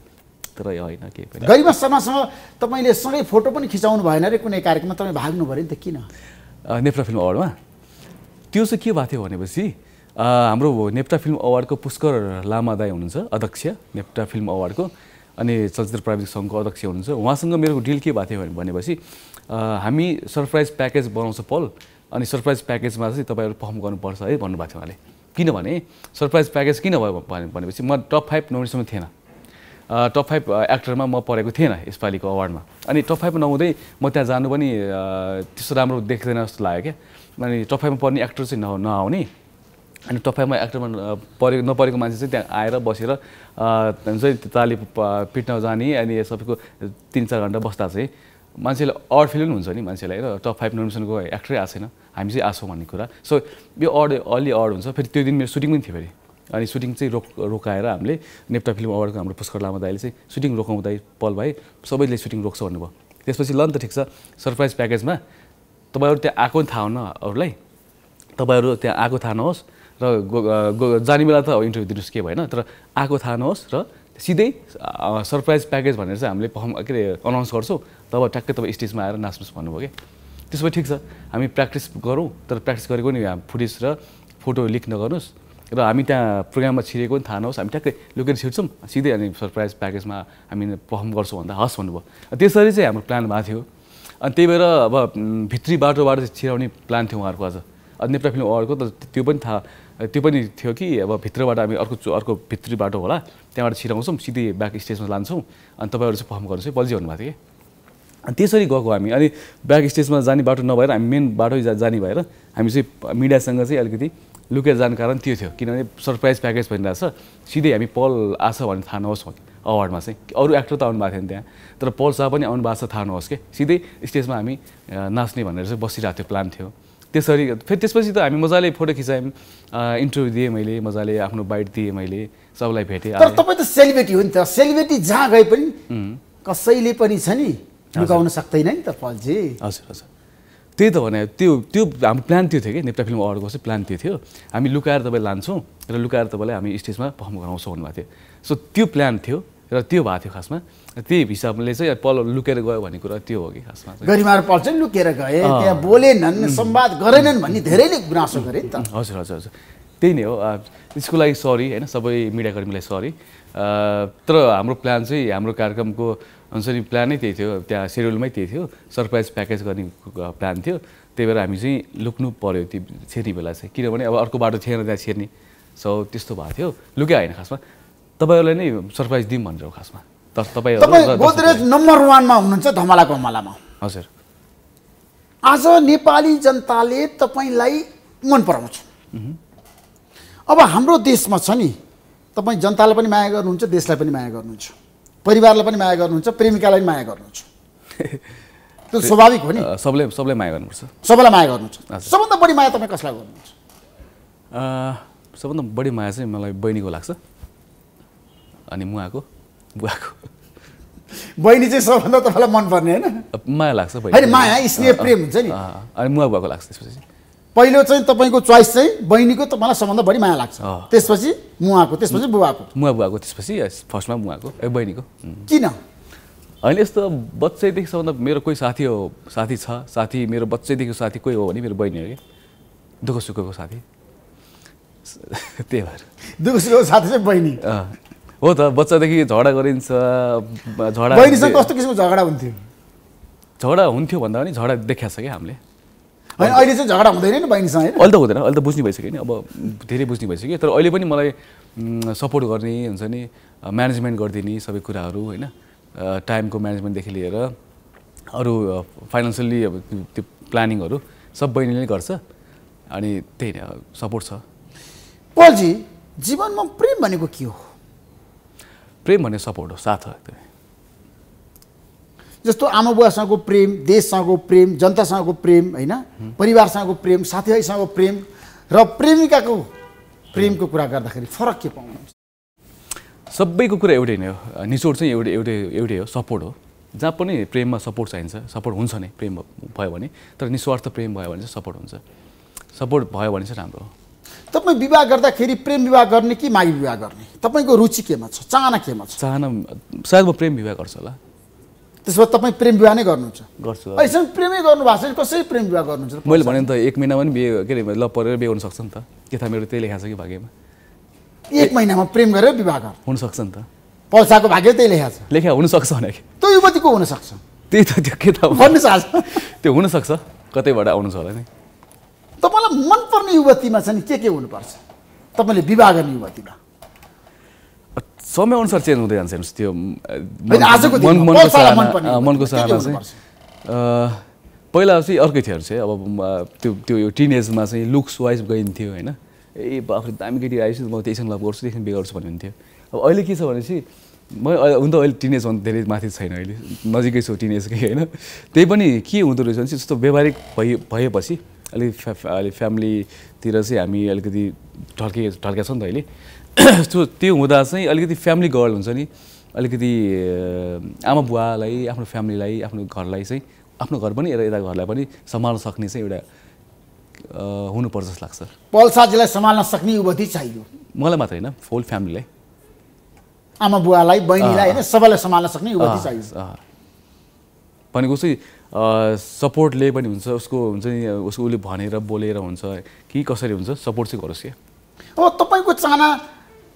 तर होइन के गरिमा समाजसँग तपाईँले सँगै फोटो पनि खिचाउनु भएन अरे कुनै कार्यक्रममा तपाईँ भाग्नु पऱ्यो नि त किन नेप्रा फिल्म अवार्डमा त्यो चाहिँ के भएको थियो भनेपछि हाम्रो नेप्टा फिल्म अवार्डको पुष्कर लामा दाई हुनुहुन्छ अध्यक्ष नेप्टा फिल्म अवार्डको अनि चलचित्र प्राविधिक सङ्घको अध्यक्ष हुनुहुन्छ उहाँसँग मेरो डिल के भएको थियो भनेपछि हामी सरप्राइज प्याकेज बनाउँछ पल अनि सरप्राइज प्याकेजमा चाहिँ तपाईँहरू पर्फर्म गर्नुपर्छ है भन्नुभएको थियो उहाँले किनभने सरप्राइज प्याकेज किन भयो भनेपछि म टप फाइभ नहुनेसम्म थिएन टप फाइभ एक्टरमा म परेको थिएन यसपालिको अवार्डमा अनि टप फाइभमा नहुँदै म त्यहाँ जानु पनि त्यस्तो राम्रो देख्दैन जस्तो लाग्यो क्या अनि टप फाइभमा पर्ने एक्टर चाहिँ न नआउने अनि तपाईँमा आक्रमण परेको नपरेको मान्छे चाहिँ त्यहाँ आएर बसेर चाहिँ ताली पिट्न जाने अनि सबैको तिन चार घन्टा बस्दा चाहिँ मान्छेले अड फिल पनि हुन्छ नि मान्छेलाई र टप फाइभ नोमिनेसनको एक्टरै आएको छैन हामी चाहिँ आएको छौँ भन्ने कुरा सो यो अड अलि अड हुन्छ फेरि त्यो दिन मेरो सुटिङ पनि थियो फेरि अनि सुटिङ चाहिँ रोक रोकाएर हामीले नेप्टा फिल्म अवार्डको हाम्रो पुष्कर लामा दाईले चाहिँ सुटिङ रोकाउँदै पल भाइ सबैले सुटिङ रोक्छ भन्नुभयो त्यसपछि ल नि त ठिक छ सरप्राइज प्याकेजमा तपाईँहरू त्यहाँ आएको थाहा हुन अरूलाई तपाईँहरू त्यहाँ आएको थाहा नहोस् र जाने बेला त अब इन्टरभ्यू दिनुहोस् के भएन तर आएको थाहा नहोस् र सिधै सरप्राइज प्याकेज भनेर चाहिँ हामीले पर्फर्म के अरे अनाउन्स गर्छौँ तब ट्याक्कै तपाईँ स्टेजमा आएर नाच्नुहोस् भन्नुभयो कि त्यसो भए ठिक छ हामी प्र्याक्टिस गरौँ तर प्र्याक्टिस गरेको नि फुटेज र फोटो लिक नगर्नुहोस् र हामी त्यहाँ प्रोग्राममा छिरेको पनि थाहा नहोस् हामी ट्याक्कै लुकेर छिर्छौँ सिधै अनि सरप्राइज प्याकेजमा हामी पर्फर्म गर्छौँ भन्दा हस् भन्नुभयो त्यसरी चाहिँ हाम्रो प्लान भएको थियो अनि त्यही भएर अब भित्री बाटोबाट छिराउने प्लान थियो उहाँहरूको आज नेपाल फिल्म अवार्डको त त्यो पनि थाहा त्यो पनि थियो कि अब भित्रबाट हामी अर्को अर्को भित्री बाटो होला त्यहाँबाट छिराउँछौँ सिधै ब्याक स्टेजमा लान्छौँ अनि तपाईँहरू चाहिँ पर्फर्म गर्नुहोस् है बल्झी भन्नुभएको थियो अनि त्यसरी गएको हामी अनि ब्याक स्टेजमा जाने बाटो नभएर हामी मेन बाटो जा जाने भएर हामी चाहिँ मिडियासँग चाहिँ अलिकति लुकेर जाने कारण त्यो थियो किनभने सरप्राइज प्याकेज भनिरहेको छ सिधै हामी पल आशा भन्ने थाहा नहोस् अवार्डमा चाहिँ अरू एक्टर त आउनु भएको नि त्यहाँ तर पल शाह पनि आउनु भएको छ थाहा नहोस् कि सिधै स्टेजमा हामी नाच्ने भनेर चाहिँ बसिरहेको थियो प्लान थियो त्यसरी फेरि त्यसपछि त हामी मजाले फोटो खिचायौँ इन्टरभ्यू दिएँ मैले मजाले आफ्नो बाइट दिएँ मैले सबलाई भेटेँ तर तपाईँ त सेलिब्रेटी हो नि त सेलिब्रेटी जहाँ गए पनि कसैले पनि छ नि लुकाउन सक्दैन नि त फलजी हजुर हजुर त्यही त भने त्यो त्यो हाम्रो प्लान त्यो थियो कि नेपाल फिल्म अवार्डको चाहिँ प्लान त्यो थियो हामी लुकाएर तपाईँ लान्छौँ र लुकाएर तपाईँलाई हामी स्टेजमा पर्फर्म गराउँछौँ भन्नुभएको थियो सो त्यो प्लान थियो र त्यो भएको थियो खासमा त्यही हिसाबले चाहिँ पल लुकेर गयो भन्ने कुरा त्यो हो कि खासमा गरिमार पल चाहिँ लुकेर गए त्यहाँ बोलेनन् संवाद गरेनन् भन्ने धेरै नै गुनासो गरे नि त हजुर हजुर हजुर त्यही नै हो त्यसको लागि सरी होइन सबै मिडियाकर्मीलाई सरी तर हाम्रो प्लान चाहिँ हाम्रो कार्यक्रमको अनुसार प्लानै त्यही थियो त्यहाँ सेड्युलमै त्यही थियो सरप्राइज प्याकेज गर्ने प्लान थियो त्यही भएर हामी चाहिँ लुक्नु पऱ्यो त्यो छेर्ने बेला चाहिँ किनभने अब अर्को बाटो थिएन त्यहाँ छेर्ने सो त्यस्तो भएको थियो लुक्यो होइन खासमा तपाईँहरूलाई नै सरप्राइज दिउँ भनेर खासमा तपाईँ गोदरेज नम्बर वानमा हुनुहुन्छ धमालाको हमलामा हजुर आज नेपाली जनताले तपाईँलाई मन पराउँछ अब हाम्रो देशमा छ नि तपाईँ जनतालाई पनि माया गर्नुहुन्छ देशलाई पनि माया गर्नुहुन्छ परिवारलाई पनि माया गर्नुहुन्छ प्रेमिकालाई पनि माया गर्नुहुन्छ त्यो स्वाभाविक हो नि सबले सबले माया गर्नुपर्छ सबैलाई माया गर्नुहुन्छ सबभन्दा बढी माया तपाईँ कसलाई गर्नुहुन्छ सबभन्दा बढी माया चाहिँ मलाई बहिनीको लाग्छ अनि मुवाको बुवाको बहिनी चाहिँ सबभन्दा तपाईँलाई मनपर्ने होइन माया लाग्छ होइन माया स्नेह प्रेम हुन्छ नि अनि मुवा बुवाको लाग्छ त्यसपछि पहिलो चाहिँ तपाईँको चोइस चाहिँ बहिनीको तपाईँलाई सबभन्दा बढी माया लाग्छ त्यसपछि मुवाको त्यसपछि बुवाको मुवा बुवाको त्यसपछि फर्स्टमा मुवाको ए बहिनीको किन होइन यस्तो बच्चैदेखि सबभन्दा मेरो कोही साथी हो साथी छ साथी मेरो बच्चैदेखिको साथी कोही हो भने मेरो बहिनी हो कि दुःख सुखको साथी [LAUGHS] त्यही भएर दुःख सुखको साथी चाहिँ बहिनी हो त बच्चादेखि झगडा गरिन्छ झगडा कस्तो किसिमको झगडा हुन्थ्यो झगडा हुन्थ्यो भन्दा पनि झगडा देखाएको छ क्या हामीले होइन अहिले चाहिँ झगडा हुँदैन नि बहिनीसँग अहिले त हुँदैन अहिले त बुझ्ने भइसक्यो नि अब धेरै बुझ्ने भइसक्यो तर अहिले पनि मलाई सपोर्ट गर्ने हुन्छ नि म्यानेजमेन्ट गरिदिने सबै कुराहरू होइन टाइमको म्यानेजमेन्टदेखि लिएर अरू फाइनेन्सियल्ली अब त्यो प्लानिङहरू सब बहिनीले नै गर्छ अनि त्यही नै सपोर्ट छ पलजी जीवनमा प्रेम भनेको के हो प्रेम भन्ने सपोर्ट हो साथ हो एकदमै जस्तो आमा बुवासँगको प्रेम देशसँगको प्रेम जनतासँगको प्रेम होइन परिवारसँगको प्रेम साथीभाइसँगको प्रेम र प्रेमिकाको प्रेमको कुरा गर्दाखेरि फरक के पाउनुहुन्छ सबैको कुरा एउटै नै हो निचोड चाहिँ एउटै एउटै एउटै हो सपोर्ट हो जहाँ पनि प्रेममा सपोर्ट चाहिन्छ सपोर्ट हुन्छ नै प्रेम भयो भने तर निस्वार्थ प्रेम भयो भने चाहिँ सपोर्ट हुन्छ सपोर्ट भयो भने चाहिँ राम्रो हो तपाईँ विवाह गर्दाखेरि प्रेम विवाह गर्ने कि माघी विवाह गर्ने तपाईँको रुचि केमा छ चाहना केमा छ चाहना सायद म प्रेम विवाह गर्छु होला त्यसो भए तपाईँ प्रेम विवाह नै गर्नुहुन्छ गर्छु अहिलेसम्म प्रेमै गर्नु भएको छैन कसरी प्रेम विवाह गर्नुहुन्छ मैले भने त एक महिनामा पनि बिहे के अरे ल परेर बिहे हुनसक्छ नि त के मेरो त्यही लेखाएको छ कि भाग्यमा एक महिनामा प्रेम गरेर विवाह गर्नु हुनसक्छ नि त पल्साको भाग्य त्यही लेखाएको छ लेखा हुनसक्छ भने त्यो युवतीको हुनसक्छ त्यही त त्यो के त भन्नु चाहन्छ त्यो हुनसक्छ कतैबाट आउनु छ होला नि तपाईँलाई मनपर्ने युवतीमा चाहिँ के के हुनुपर्छ तपाईँले विवाह गर्ने युवतीमा समयअनुसार चेन्ज हुँदै जान्छ हेर्नुहोस् त्यो मनको सहारा चाहिँ पहिला चाहिँ अर्कै थियो चाहिँ अब त्यो त्यो यो टिन एजमा चाहिँ लुक्स वाइज गइन्थ्यो होइन ए बाफ्रे दामी केटी आएपछि म त्यहीसँग लभ गर्छु त्यहीसँग गर्छु भन्नुहुन्थ्यो अब अहिले के छ भनेपछि म हुन त अहिले टिन एज धेरै माथि छैन अहिले नजिकै छु टिन एजकै होइन त्यही पनि के हुँदो रहेछ भने चाहिँ जस्तो व्यवहारिक भइ भएपछि अलिक अहिले फ्यामिलीतिर चाहिँ हामी अलिकति ढल्के ढल्का छ नि त अहिले [CLEARS THROAT] त्यो त्यो हुँदा चाहिँ अलिकति फ्यामिली गर्ल हुन्छ नि अलिकति आमा बुवालाई आफ्नो फ्यामिलीलाई आफ्नो घरलाई चाहिँ आफ्नो घर पनि यता यता घरलाई पनि सम्हाल्न सक्ने चाहिँ एउटा हुनुपर्छ जस्तो लाग्छ पल्साजीलाई सम्हाल्न सक्ने युवती चाहियो मलाई मात्र होइन होल फ्यामिलीलाई आमा बुवालाई बहिनीलाई होइन सबैलाई सम्हाल्न सक्ने युवती चाहियो भनेको चाहिँ सपोर्टले पनि हुन्छ उसको हुन्छ नि उसको उसले भनेर बोलेर हुन्छ कि कसरी हुन्छ सपोर्ट चाहिँ गरोस् क्या अब तपाईँको चाना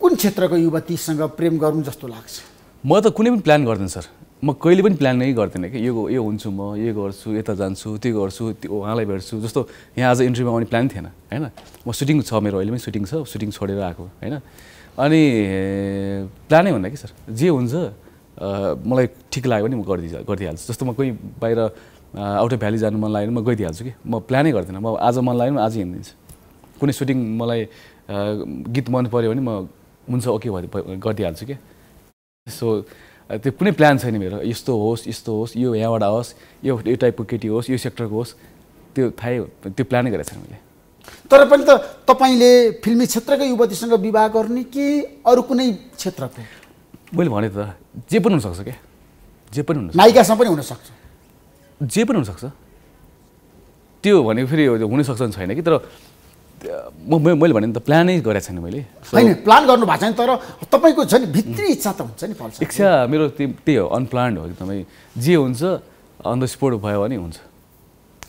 कुन क्षेत्रको युवतीसँग प्रेम गरौँ जस्तो लाग्छ म त कुनै पनि प्लान गर्दिनँ सर म कहिले पनि प्लान नै गर्दिनँ कि यो यो हुन्छु म यो गर्छु यता जान्छु त्यो गर्छु त्यो उहाँलाई भेट्छु जस्तो यहाँ आज इन्टरभ्यूमा आउने प्लान थिएन होइन म सुटिङ छ मेरो अहिले पनि सुटिङ छ सुटिङ छोडेर आएको होइन अनि प्लानै हुन्न कि सर जे हुन्छ मलाई ठिक लाग्यो भने म गरिदि गरिदिइहाल्छु जस्तो म कोही बाहिर आउट अफ भ्याली जानु मन लाग्यो भने म गइदिइहाल्छु कि म प्लानै गर्दिनँ म आज मन लाग्यो भने आज हिँडिदिन्छु कुनै सुटिङ मलाई गीत मन पऱ्यो भने म हुन्छ ओके भयो गरिदिइहाल्छु कि सो त्यो कुनै प्लान छैन मेरो यस्तो होस् यस्तो होस् यो यहाँबाट होस् यो यो टाइपको केटी होस् यो सेक्टरको होस् त्यो थाहै त्यो प्लानै गरेको छैन मैले तर पनि त तपाईँले फिल्मी क्षेत्रकै युवतीसँग विवाह गर्ने कि अरू कुनै क्षेत्रको मैले भने त जे पनि हुनसक्छ क्या जे पनि हुनु नायिकासँग पनि हुनसक्छ जे पनि हुनसक्छ त्यो भनेको फेरि हुनसक्छ नि छैन कि तर म मैले भने त प्लानै गरेको छैन मैले होइन प्लान गर्नु भएको छैन तर तपाईँको झन् भित्री इच्छा त हुन्छ नि फल्छ इच्छा मेरो त्यही हो अनप्लान्ड हो एकदमै जे हुन्छ अन द स्पोट भयो भने हुन्छ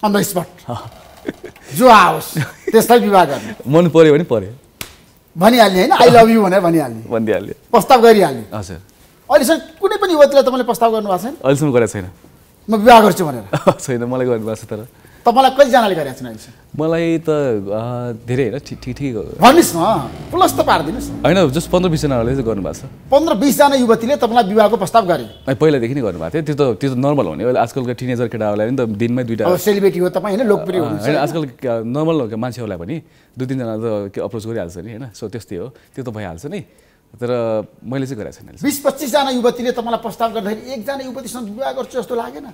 अन द स्पोट [LAUGHS] जो आओस् त्यसलाई विवाह गर्ने मन पऱ्यो भने पऱ्यो भनिहाल्ने होइन आई लभ यु भनेर भनिहाल्ने भनिदिइहाल्ने प्रस्ताव गरिहाल्ने हजुर अहिलेसम्म कुनै पनि युवतीलाई तपाईँले प्रस्ताव गर्नुभएको छैन अहिलेसम्म गरेको छैन म विवाह गर्छु भनेर [LAUGHS] छैन मलाई गर्नुभएको छ तर तपाईँलाई कतिजनाले गरेको छैन मलाई त धेरै होइन ठिक ठिक ठिक भन्नुहोस् न प्लस त पारिदिनुहोस् होइन जस्ट पन्ध्र बिसजनाले चाहिँ गर्नुभएको छ पन्ध्र बिसजना युवतीले तपाईँलाई विवाहको प्रस्ताव गरे पहिलादेखि नै गर्नुभएको थियो त्यो त त्यो त नर्मल हुने अहिले आजकलको टिनेजर केटाहरूलाई पनि त दिनमै दुइटा सेलिब्रेटी हो तपाईँ होइन लोकप्रिय होइन आजकल नर्मल मान्छेहरूलाई पनि दुई तिनजना त अप्रोच गरिहाल्छ नि होइन सो त्यस्तै हो त्यो त भइहाल्छ नि तर मैले चाहिँ गरेको छैन बिस पच्चिसजना युवतीले तपाईँलाई प्रस्ताव गर्दाखेरि एकजना युवतीसँग विवाह गर्छु जस्तो लागेन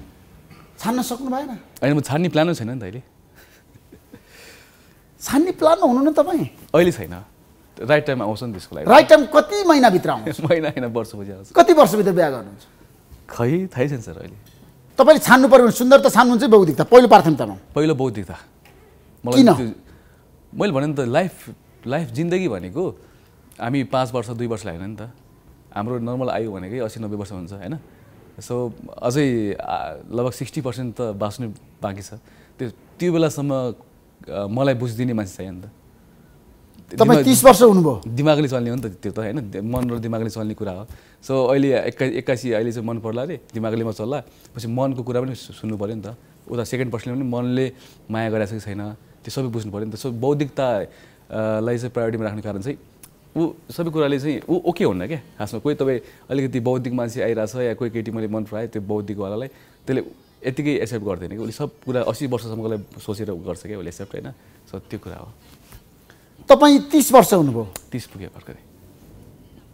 छान्न सक्नु भएन होइन म छान्ने प्लान छैन नि त अहिले छान्ने प्लानमा हुनु न तपाईँ अहिले छैन राइट टाइम आउँछ नि त्यसको लागि राइट टाइम कति महिनाभित्र आउँछ महिना होइन वर्षपछि आउँछ कति वर्षभित्र बिहा गर्नुहुन्छ खै थाहै छैन सर अहिले तपाईँले छान्नु पऱ्यो भने सुन्दर त छान्नुहुन्छ बौद्धिकता पहिलो प्राथमिकतामा पहिलो बौद्धिकता मलाई मैले भने नि त लाइफ लाइफ जिन्दगी भनेको हामी पाँच वर्ष दुई वर्ष लाग्दैन नि त हाम्रो नर्मल आयु भनेकै असी नब्बे वर्ष हुन्छ होइन सो अझै लगभग सिक्सटी पर्सेन्ट त बाँच्नु बाँकी छ त्यो त्यो बेलासम्म मलाई बुझिदिने मान्छे चाहियो नि त तपाईँ तिस वर्ष हुनुभयो दिमागले चल्ने हो नि त त्यो त होइन मन र दिमागले चल्ने कुरा हो सो अहिले एक्का एक्कासी अहिले चाहिँ मन पर्ला अरे दिमागले मात्र चल्ला पछि मनको कुरा पनि सुन्नु पऱ्यो नि त उता सेकेन्ड पर्सनले पनि मनले माया गराएको छ कि छैन त्यो सबै बुझ्नु पऱ्यो नि त सो बौद्धिकतालाई चाहिँ प्रायोरिटीमा राख्ने कारण चाहिँ ऊ सबै कुराले चाहिँ ऊ ओके हुन्न क्या खासमा कोही तपाईँ अलिकति बौद्धिक मान्छे आइरहेछ या कोही केटी मैले मन पराएँ त्यो बौद्धिकवालालाई त्यसले यतिकै एक्सेप्ट गर्दैन कि उसले सब कुरा असी लागि सोचेर गर्छ क्या उसले एक्सेप्ट होइन सो त्यो कुरा हो तपाईँ तिस वर्ष हुनुभयो तिस पुग्यो भर्खरै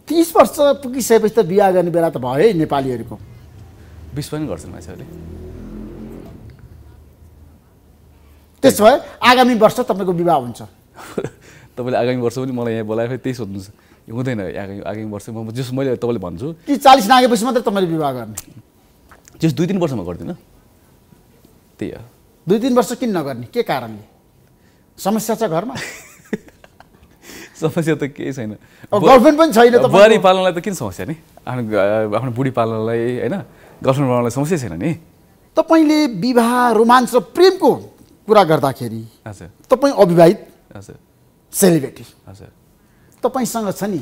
तिस वर्ष पुगिसकेपछि त बिहा गर्ने बेला त भयो है नेपालीहरूको बिस पनि गर्छन् मान्छेहरूले त्यसो भए आगामी वर्ष तपाईँको विवाह हुन्छ [LAUGHS] तपाईँले आगामी वर्ष पनि मलाई यहाँ बोलायो भने त्यही सोध्नु हुँदैन आगामी आगामी वर्ष म जस मैले तपाईँले भन्छु कि चालिस नागेपछि मात्रै तपाईँले विवाह गर्ने जस दुई तिन वर्षमा गर्दिनँ त्यही हो दुई तिन वर्ष किन नगर्ने के कारणले समस्या छ घरमा [LAUGHS] समस्या त केही छैन गर्लफ्रेन्ड पनि छैन बुहारी पाल्नलाई त किन समस्या नि आफ्नो आफ्नो बुढी पाल्नलाई होइन गर्लफ्रेन्ड बनाउनलाई समस्या छैन नि तपाईँले विवाह रोमाञ्च प्रेमको कुरा गर्दाखेरि हजुर तपाईँ अविवाहित हजुर सेलिब्रेटी हजुर तपाईँसँग छ नि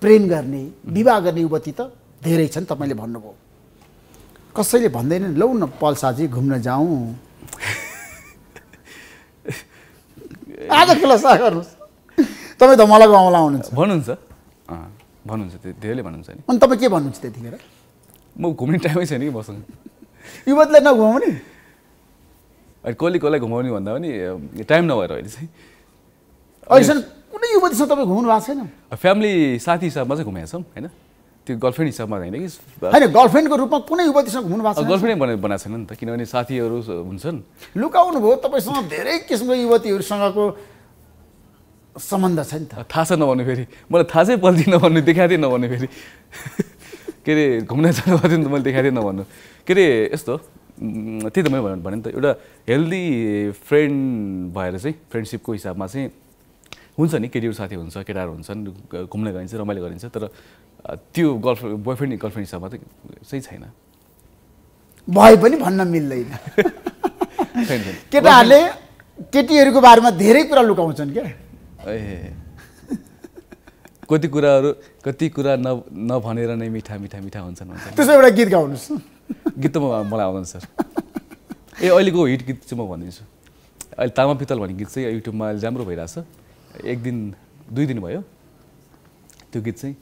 प्रेम गर्ने विवाह गर्ने युवती त धेरै छन् तपाईँले भन्नुभयो कसैले भन्दैन लौ न पल्साजी घुम्न जाउँ [LAUGHS] आज खुलासा गर्नुहोस् तपाईँ त मलाई गाउँलाई आउनुहुन्छ भन्नुहुन्छ भन्नुहुन्छ त्यो धेरैले भन्नुहुन्छ नि अनि तपाईँ के भन्नुहुन्छ त्यतिखेर म घुम्ने टाइमै छैन कि बस्नु युवतीलाई नघुमाउने अनि कसले कसलाई घुमाउने भन्दा पनि टाइम नभएर अहिले चाहिँ अहिलेसम्म कुनै युवतीसँग तपाईँ घुम्नु भएको छैन फ्यामिली साथी हिसाबमा चाहिँ घुमेको छौँ होइन त्यो गर्लफ्रेन्ड हिसाबमा होइन कि होइन गर्लफ्रेन्डको रूपमा कुनै युवतीसँग घुम्नु भएको छ गर्लफ्रेन्ड भनेर बनाएको छैन नि त किनभने साथीहरू हुन्छन् लुकाउनु भयो तपाईँसँग धेरै किसिमको युवतीहरूसँगको सम्बन्ध छ नि त थाहा छ नभने फेरि मलाई थाहा चाहिँ पल्दिनँ नभन्नु देखाएको थिएँ नभने फेरि [LAUGHS] के अरे घुम्न जानु भएको थियो नि त मैले देखाएको थिएँ नभन्नु के अरे यस्तो त्यही त मैले भने नि त एउटा हेल्दी फ्रेन्ड भएर चाहिँ फ्रेन्डसिपको हिसाबमा चाहिँ हुन्छ नि केटीहरू साथी हुन्छ केटाहरू हुन्छन् घुम्न गरिन्छ रमाइलो गरिन्छ तर त्यो गर्लफ्रेन्ड बोयफ्रेन्ड गर्लफ्रेन्ड हिसाबमा त सही छैन भए पनि भन्न मिल्दैन केटाहरूले केटीहरूको बारेमा धेरै कुरा लुकाउँछन् क्या ए कति कुराहरू कति कुरा न नभनेर नै मिठा मिठा मिठा हुन्छन् त्यसो एउटा गीत गाउनुहोस् गीत त मलाई आउँदैन सर ए अहिलेको हिट गीत चाहिँ म भनिदिन्छु अहिले तामा पितल भन्ने गीत चाहिँ युट्युबमा अहिले राम्रो भइरहेछ एक दिन दुई दिन भयो त्यो गीत चाहिँ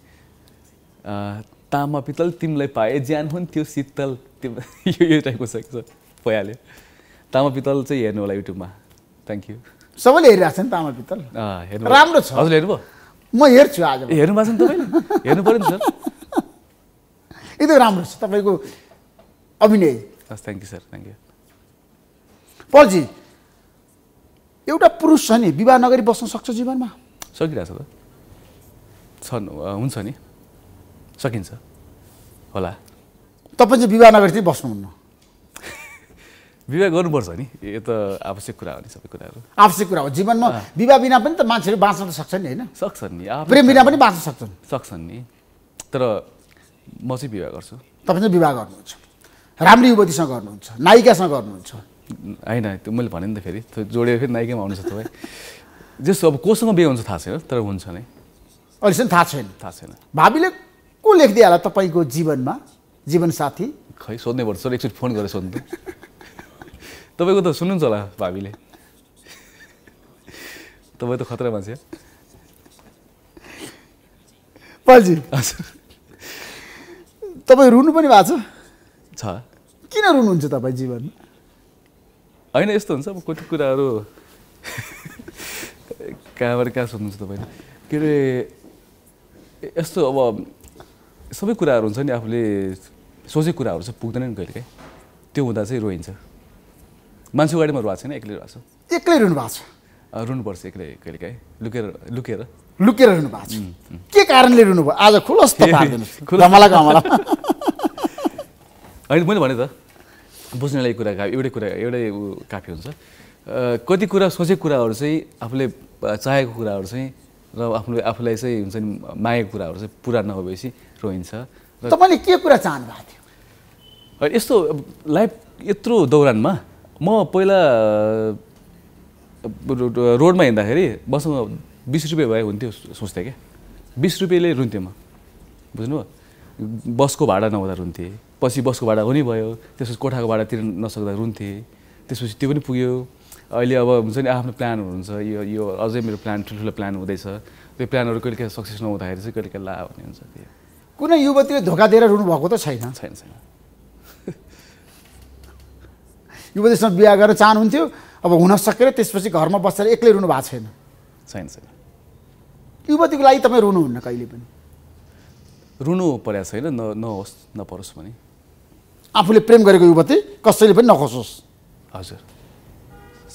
तामा पितल तिमीलाई पाए ज्यान हुन् त्यो शीतल तिम यो टाइपको छ भइहाल्यो तामा पितल चाहिँ हेर्नु होला युट्युबमा थ्याङ्क यू सबैले हेरिरहेको छ नि तामा पितल हेर्नु राम्रो छ हजुर हेर्नुभयो म हेर्छु आज हेर्नु भएको छ नि तपाईँ हेर्नु पऱ्यो नि सर [LAUGHS] एकदम राम्रो छ तपाईँको अभिनय हस् thank you sir thank you पल्जी एउटा पुरुष छ नि विवाह नगरी बस्न सक्छ जीवनमा सकिरहेछ त छन् हुन्छ नि सकिन्छ होला तपाईँ चाहिँ विवाह नगरी चाहिँ बस्नुहुन्न [LAUGHS] विवाह गर्नुपर्छ नि यो त आवश्यक कुरा हो नि सबै कुराहरू आवश्यक कुरा हो जीवनमा विवाह बिना पनि त मान्छेहरू बाँच्न त सक्छन् नि होइन सक्छन् नि प्रेम बिना पनि बाँच्न सक्छन् सक्छन् नि तर म चाहिँ विवाह गर्छु तपाईँ चाहिँ विवाह गर्नुहुन्छ राम्रो युवतीसँग गर्नुहुन्छ नायिकासँग गर्नुहुन्छ होइन त्यो मैले भने नि त फेरि त्यो जोडेर फेरि नाइकैमा आउनु छ तपाईँ जस्तो अब कोसँग बिहे हुन्छ थाहा छैन तर हुन्छ नै अहिलेसम्म थाहा छैन थाहा छैन भाबीले को लेखिदियो होला तपाईँको जीवनमा साथी खै सोध्ने सर एकचोटि फोन गरेर सोध्नु तपाईँको त सुन्नुहुन्छ होला भाबीले तपाईँ त खतरा मान्छे पालजी तपाईँ रुनु पनि भएको छ किन रुनुहुन्छ तपाईँ जीवनमा होइन यस्तो हुन्छ अब कति कुराहरू कहाँबाट कहाँ सोध्नुहुन्छ तपाईँले के अरे यस्तो अब सबै कुराहरू हुन्छ नि आफूले सोचेको कुराहरू चाहिँ पुग्दैन नि कहिलेकाहीँ त्यो हुँदा चाहिँ रोइन्छ मान्छे गाडीमा रोएको छैन एक्लै रुवाछ एक्लै रुनु भएको छ रुनुपर्छ एक्लै कहिलेकाहीँ लुकेर लुकेर लुकेर रुनु भएको छ के कारणले रुनु भयो आज खुलस्त [LAUGHS] [LAUGHS] होइन मैले भने त बुझ्नेलाई कुरा काफी एउटै कुरा एउटै काफी हुन्छ कति कुरा सोचेको कुराहरू चाहिँ आफूले चाहेको कुराहरू चाहिँ र आफूले आफूलाई चाहिँ हुन्छ नि मागेको कुराहरू चाहिँ पुरा नभएपछि रोइन्छ तपाईँले के कुरा चाहनु भएको थियो यस्तो लाइफ यत्रो दौरानमा म पहिला रोडमा हिँड्दाखेरि बसमा बिस रुपियाँ भए हुन्थ्यो सोच्थेँ क्या बिस रुपियाँले रुन्थेँ म बुझ्नुभयो बसको भाडा नहुँदा रुन्थेँ पछि बसको भाडा हुने भयो त्यसपछि कोठाको भाडा तिर्न नसक्दा रुन्थेँ त्यसपछि त्यो पनि पुग्यो अहिले अब हुन्छ नि आफ्नो प्लानहरू हुन्छ यो यो अझै मेरो प्लान ठुल्ठुलो प्लान हुँदैछ त्यो प्लानहरू कहिले काहीँ सक्सेस नहुँदाखेरि चाहिँ कहिले काहीँ ला भन्ने हुन्छ त्यो कुनै युवतीले धोका दिएर रुनु भएको त छैन छैन छैन [LAUGHS] युवतीसँग बिहा गरेर चाहनुहुन्थ्यो अब हुन सकेर त्यसपछि घरमा बसेर एक्लै रुनु भएको छैन छैन छैन युवतीको लागि तपाईँ रुनुहुन्न कहिले पनि रुनु परेको छैन न नहोस् नपरोस् भने आफूले प्रेम गरेको युवती कसैले पनि नखोसोस् हजुर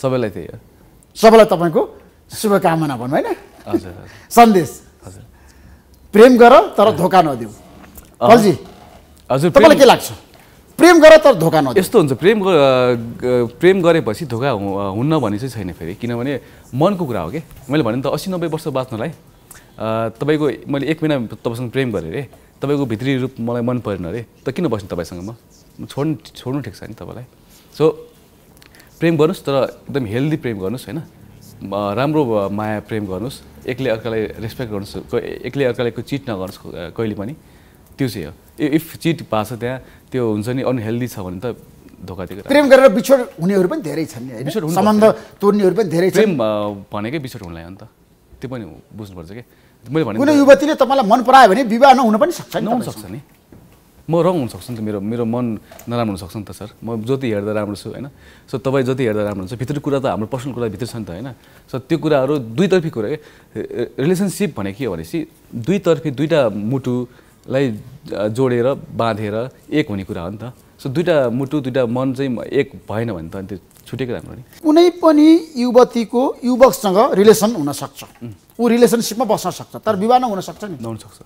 सबैलाई त्यही हो सबैलाई तपाईँको शुभकामना भनौँ होइन हजुर सन्देश हजुर प्रेम गर तर धोका नदिऊ हजुर हजुर तपाईँलाई के लाग्छ प्रेम गर तर धोका न यस्तो हुन्छ प्रेम प्रेम गरेपछि धोका हुन्न भन्ने चाहिँ छैन फेरि किनभने मनको कुरा हो कि मैले भने त असी नब्बे वर्ष बाँच्नलाई तपाईँको मैले एक महिना तपाईँसँग प्रेम गरेँ अरे तपाईँको भित्री रूप मलाई मन परेन अरे त किन बस्नु तपाईँसँग म छोड्नु छोड्नु ठिक छ नि तपाईँलाई सो प्रेम गर्नुहोस् तर एकदम हेल्दी प्रेम गर्नुहोस् होइन राम्रो माया प्रेम गर्नुहोस् एक्लै अर्कालाई रेस्पेक्ट गर्नुहोस् एक्लै अर्कालाई चिट नगर्नुहोस् कहिले पनि त्यो चाहिँ हो इफ चिट भएको छ त्यहाँ त्यो हुन्छ नि अनहेल्दी छ भने त धोका दिएको प्रेम गरेर बिछोड हुनेहरू पनि धेरै छन् सम्बन्ध तोड्नेहरू पनि धेरै प्रेम भनेकै बिछोड हुनलाई अन्त त्यो पनि बुझ्नुपर्छ कि मैले भने कुनै युवतीले तपाईँलाई मन परायो भने विवाह नहुन पनि सक्छ नि सक्छ नि म रङ हुनसक्छु नि त मेरो मेरो मन नराम्रो हुनसक्छ नि त सर म जति हेर्दा राम्रो छु होइन सो तपाईँ जति हेर्दा राम्रो हुन्छ भित्री कुरा त हाम्रो पर्सनल कुरा भित्र छ नि त होइन सो त्यो कुराहरू दुईतर्फी कुरा रिलेसनसिप भने के हो भनेपछि दुईतर्फी दुईवटा मुटुलाई जोडेर बाँधेर एक हुने कुरा हो नि त सो दुइटा मुटु दुइटा मन चाहिँ एक भएन भने त त्यो छुटेकै राम्रो नि कुनै पनि युवतीको युवकसँग रिलेसन हुनसक्छ ऊ रिलेसनसिपमा बस्न सक्छ तर विवाह नहुनसक्छ नि नहुनसक्छ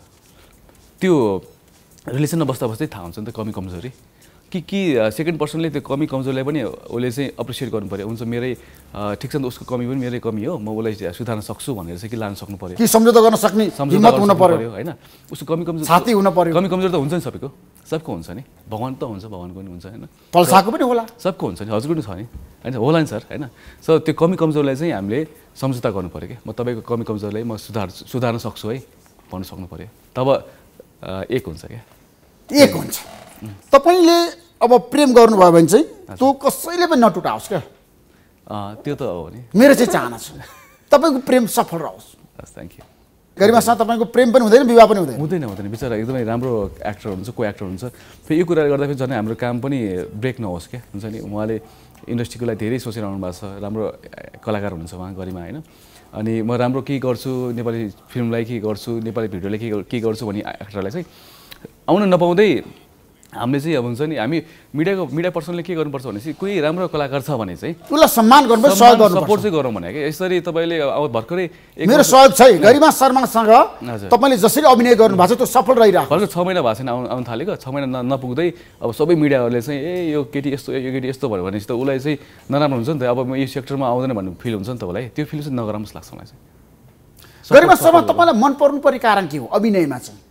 त्यो रिलेसनमा बस्दा बस्दै थाहा हुन्छ नि त कमी कमजोरी कि कि सेकेन्ड पर्सनले त्यो कमी कमजोरीलाई पनि उसले चाहिँ एप्रिसिएट गर्नु पऱ्यो हुन्छ मेरै ठिक छ नि त उसको कमी पनि मेरै कमी हो म उसलाई सुधार्न सक्छु भनेर चाहिँ कि लान सक्नु पऱ्यो कि सम्झौता गर्न सक्ने हिम्मत हुनु पऱ्यो होइन उसको कमी कमजोर साथी हुनु पऱ्यो कमी कमजोर त हुन्छ नि सबैको सबको हुन्छ नि भगवान् त हुन्छ भगवान्को पनि हुन्छ होइन पल्साको पनि होला सबको हुन्छ नि हजुरको पनि छ नि होइन होला नि सर होइन सो त्यो कमी कमजोरीलाई चाहिँ हामीले सम्झौता गर्नु पऱ्यो कि म तपाईँको कमी कमजोरीलाई म सुधार सुधार्न सक्छु है भन्नु सक्नु पऱ्यो तब एक हुन्छ क्या एक हुन्छ तपाईँले अब प्रेम गर्नुभयो भने चाहिँ त्यो कसैले पनि नटुटाओस् क्या त्यो त हो नि मेरो चाहिँ चाहना छ तपाईँको प्रेम सफल रहोस् थ्याङ्क यू गरिमासँग तपाईँको प्रेम पनि हुँदैन विवाह पनि हुँदैन हुँदैन हुँदैन बिचरा एकदमै राम्रो एक्टर हुन्छ को एक्टर हुन्छ फेरि यो कुराले गर्दा फेरि झन् हाम्रो काम पनि ब्रेक नहोस् क्या हुन्छ नि उहाँले इन्डस्ट्रीको लागि धेरै सोचिरहनु भएको छ राम्रो कलाकार हुनुहुन्छ उहाँ गरिमा होइन अनि म राम्रो के गर्छु नेपाली फिल्मलाई के गर्छु नेपाली भिडियोलाई के के गर्छु भन्ने एक्टरलाई चाहिँ आउन नपाउँदै हामीले चाहिँ अब हुन्छ नि हामी मिडियाको मिडिया पर्सनले के गर्नुपर्छ भने चाहिँ कोही राम्रो कलाकार छ भने चाहिँ उसलाई सम्मान गर्नुपर्छ सहयोग गर्नुपर्छ सपोर्ट चाहिँ गरौँ भने यसरी तपाईँले अब भर्खरै मेरो सहयोग छ गरिमा शर्मासँग तपाईँले जसरी अभिनय गर्नु भएको छ त्यो सफल रहिरहेको भर्खर छ महिना भएको छैन आउनु आउनु थालेको छ महिना नपुग्दै अब सबै मिडियाहरूले चाहिँ ए यो केटी यस्तो यो केटी यस्तो भयो भनेपछि त उसलाई चाहिँ नराम्रो हुन्छ नि त अब म यो सेक्टरमा आउँदैन भन्ने फिल हुन्छ नि त उसलाई त्यो फिल चाहिँ नगराउनु लाग्छ मलाई चाहिँ गरिमा शर्मा तपाईँलाई मन पर्नु पर्ने कारण के हो अभिनयमा चाहिँ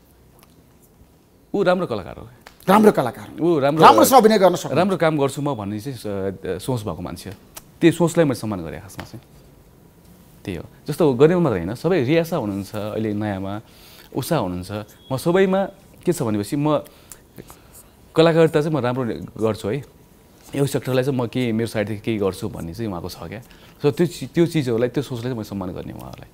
ऊ राम्रो कलाकार हो राम्रो कलाकार ऊ राम्रो राम्रोसँग अभिनय गर्न सक्छ राम्रो काम गर्छु म भन्ने चाहिँ सोच भएको मान्छे हो त्यो सोचलाई मैले सम्मान गरेँ खासमा चाहिँ त्यही हो जस्तो गरिमा मात्र होइन सबै रियासा हुनुहुन्छ अहिले नयाँमा उषा हुनुहुन्छ म सबैमा के छ भनेपछि म कलाकारिता चाहिँ म राम्रो गर्छु है यो सेक्टरलाई चाहिँ म केही मेरो साइडदेखि केही गर्छु भन्ने चाहिँ उहाँको छ क्या सो त्यो त्यो चिजहरूलाई त्यो सोचलाई चाहिँ म सम्मान गर्ने उहाँहरूलाई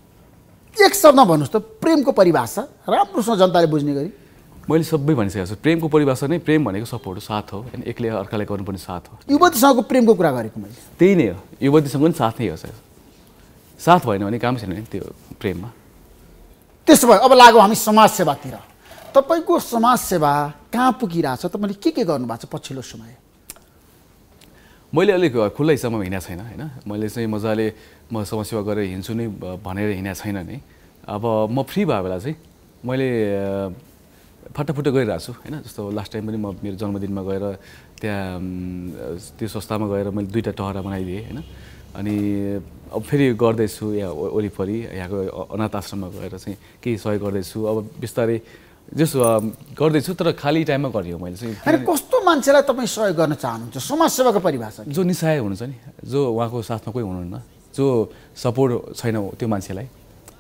एक शब्दमा भन्नुहोस् त प्रेमको परिभाषा राम्रोसँग जनताले बुझ्ने गरी मैले सबै भनिसकेको छु प्रेमको परिभाषा नै प्रेम भनेको सपोर्ट हो साथ हो होइन एक्लै अर्कालाई गर्नुपर्ने साथ हो युवतीसँगको प्रेमको कुरा गरेको मैले त्यही नै हो युवतीसँग पनि साथ नै हो साथ भएन भने काम छैन नि त्यो प्रेममा त्यसो भए अब लाग्यो हामी समाजसेवातिर तपाईँको समाजसेवा कहाँ पुगिरहेछ तपाईँले के के गर्नुभएको छ पछिल्लो समय मैले अलिक खुल्ला हिसाबमा हिँडेको छैन होइन मैले चाहिँ मजाले म समाजसेवा गरेर हिँड्छु नै भनेर हिँडेको छैन नि अब म फ्री भए बेला चाहिँ मैले फाटाफुटा गइरहेको छु होइन जस्तो लास्ट टाइम पनि म मेरो जन्मदिनमा गएर त्यहाँ त्यो संस्थामा गएर मैले दुईवटा टहरा बनाइदिएँ होइन अनि अब फेरि गर्दैछु यहाँ वरिपरि यहाँको अनाथ आश्रममा गएर चाहिँ केही सहयोग गर्दैछु अब बिस्तारै जस गर्दैछु तर खाली टाइममा गर्ने मैले चाहिँ कस्तो मान्छेलाई तपाईँ सहयोग गर्न चाहनुहुन्छ समाजसेवाको परिभाषा जो निसाय हुनुहुन्छ नि जो उहाँको साथमा कोही हुनुहुन्न जो सपोर्ट छैन त्यो मान्छेलाई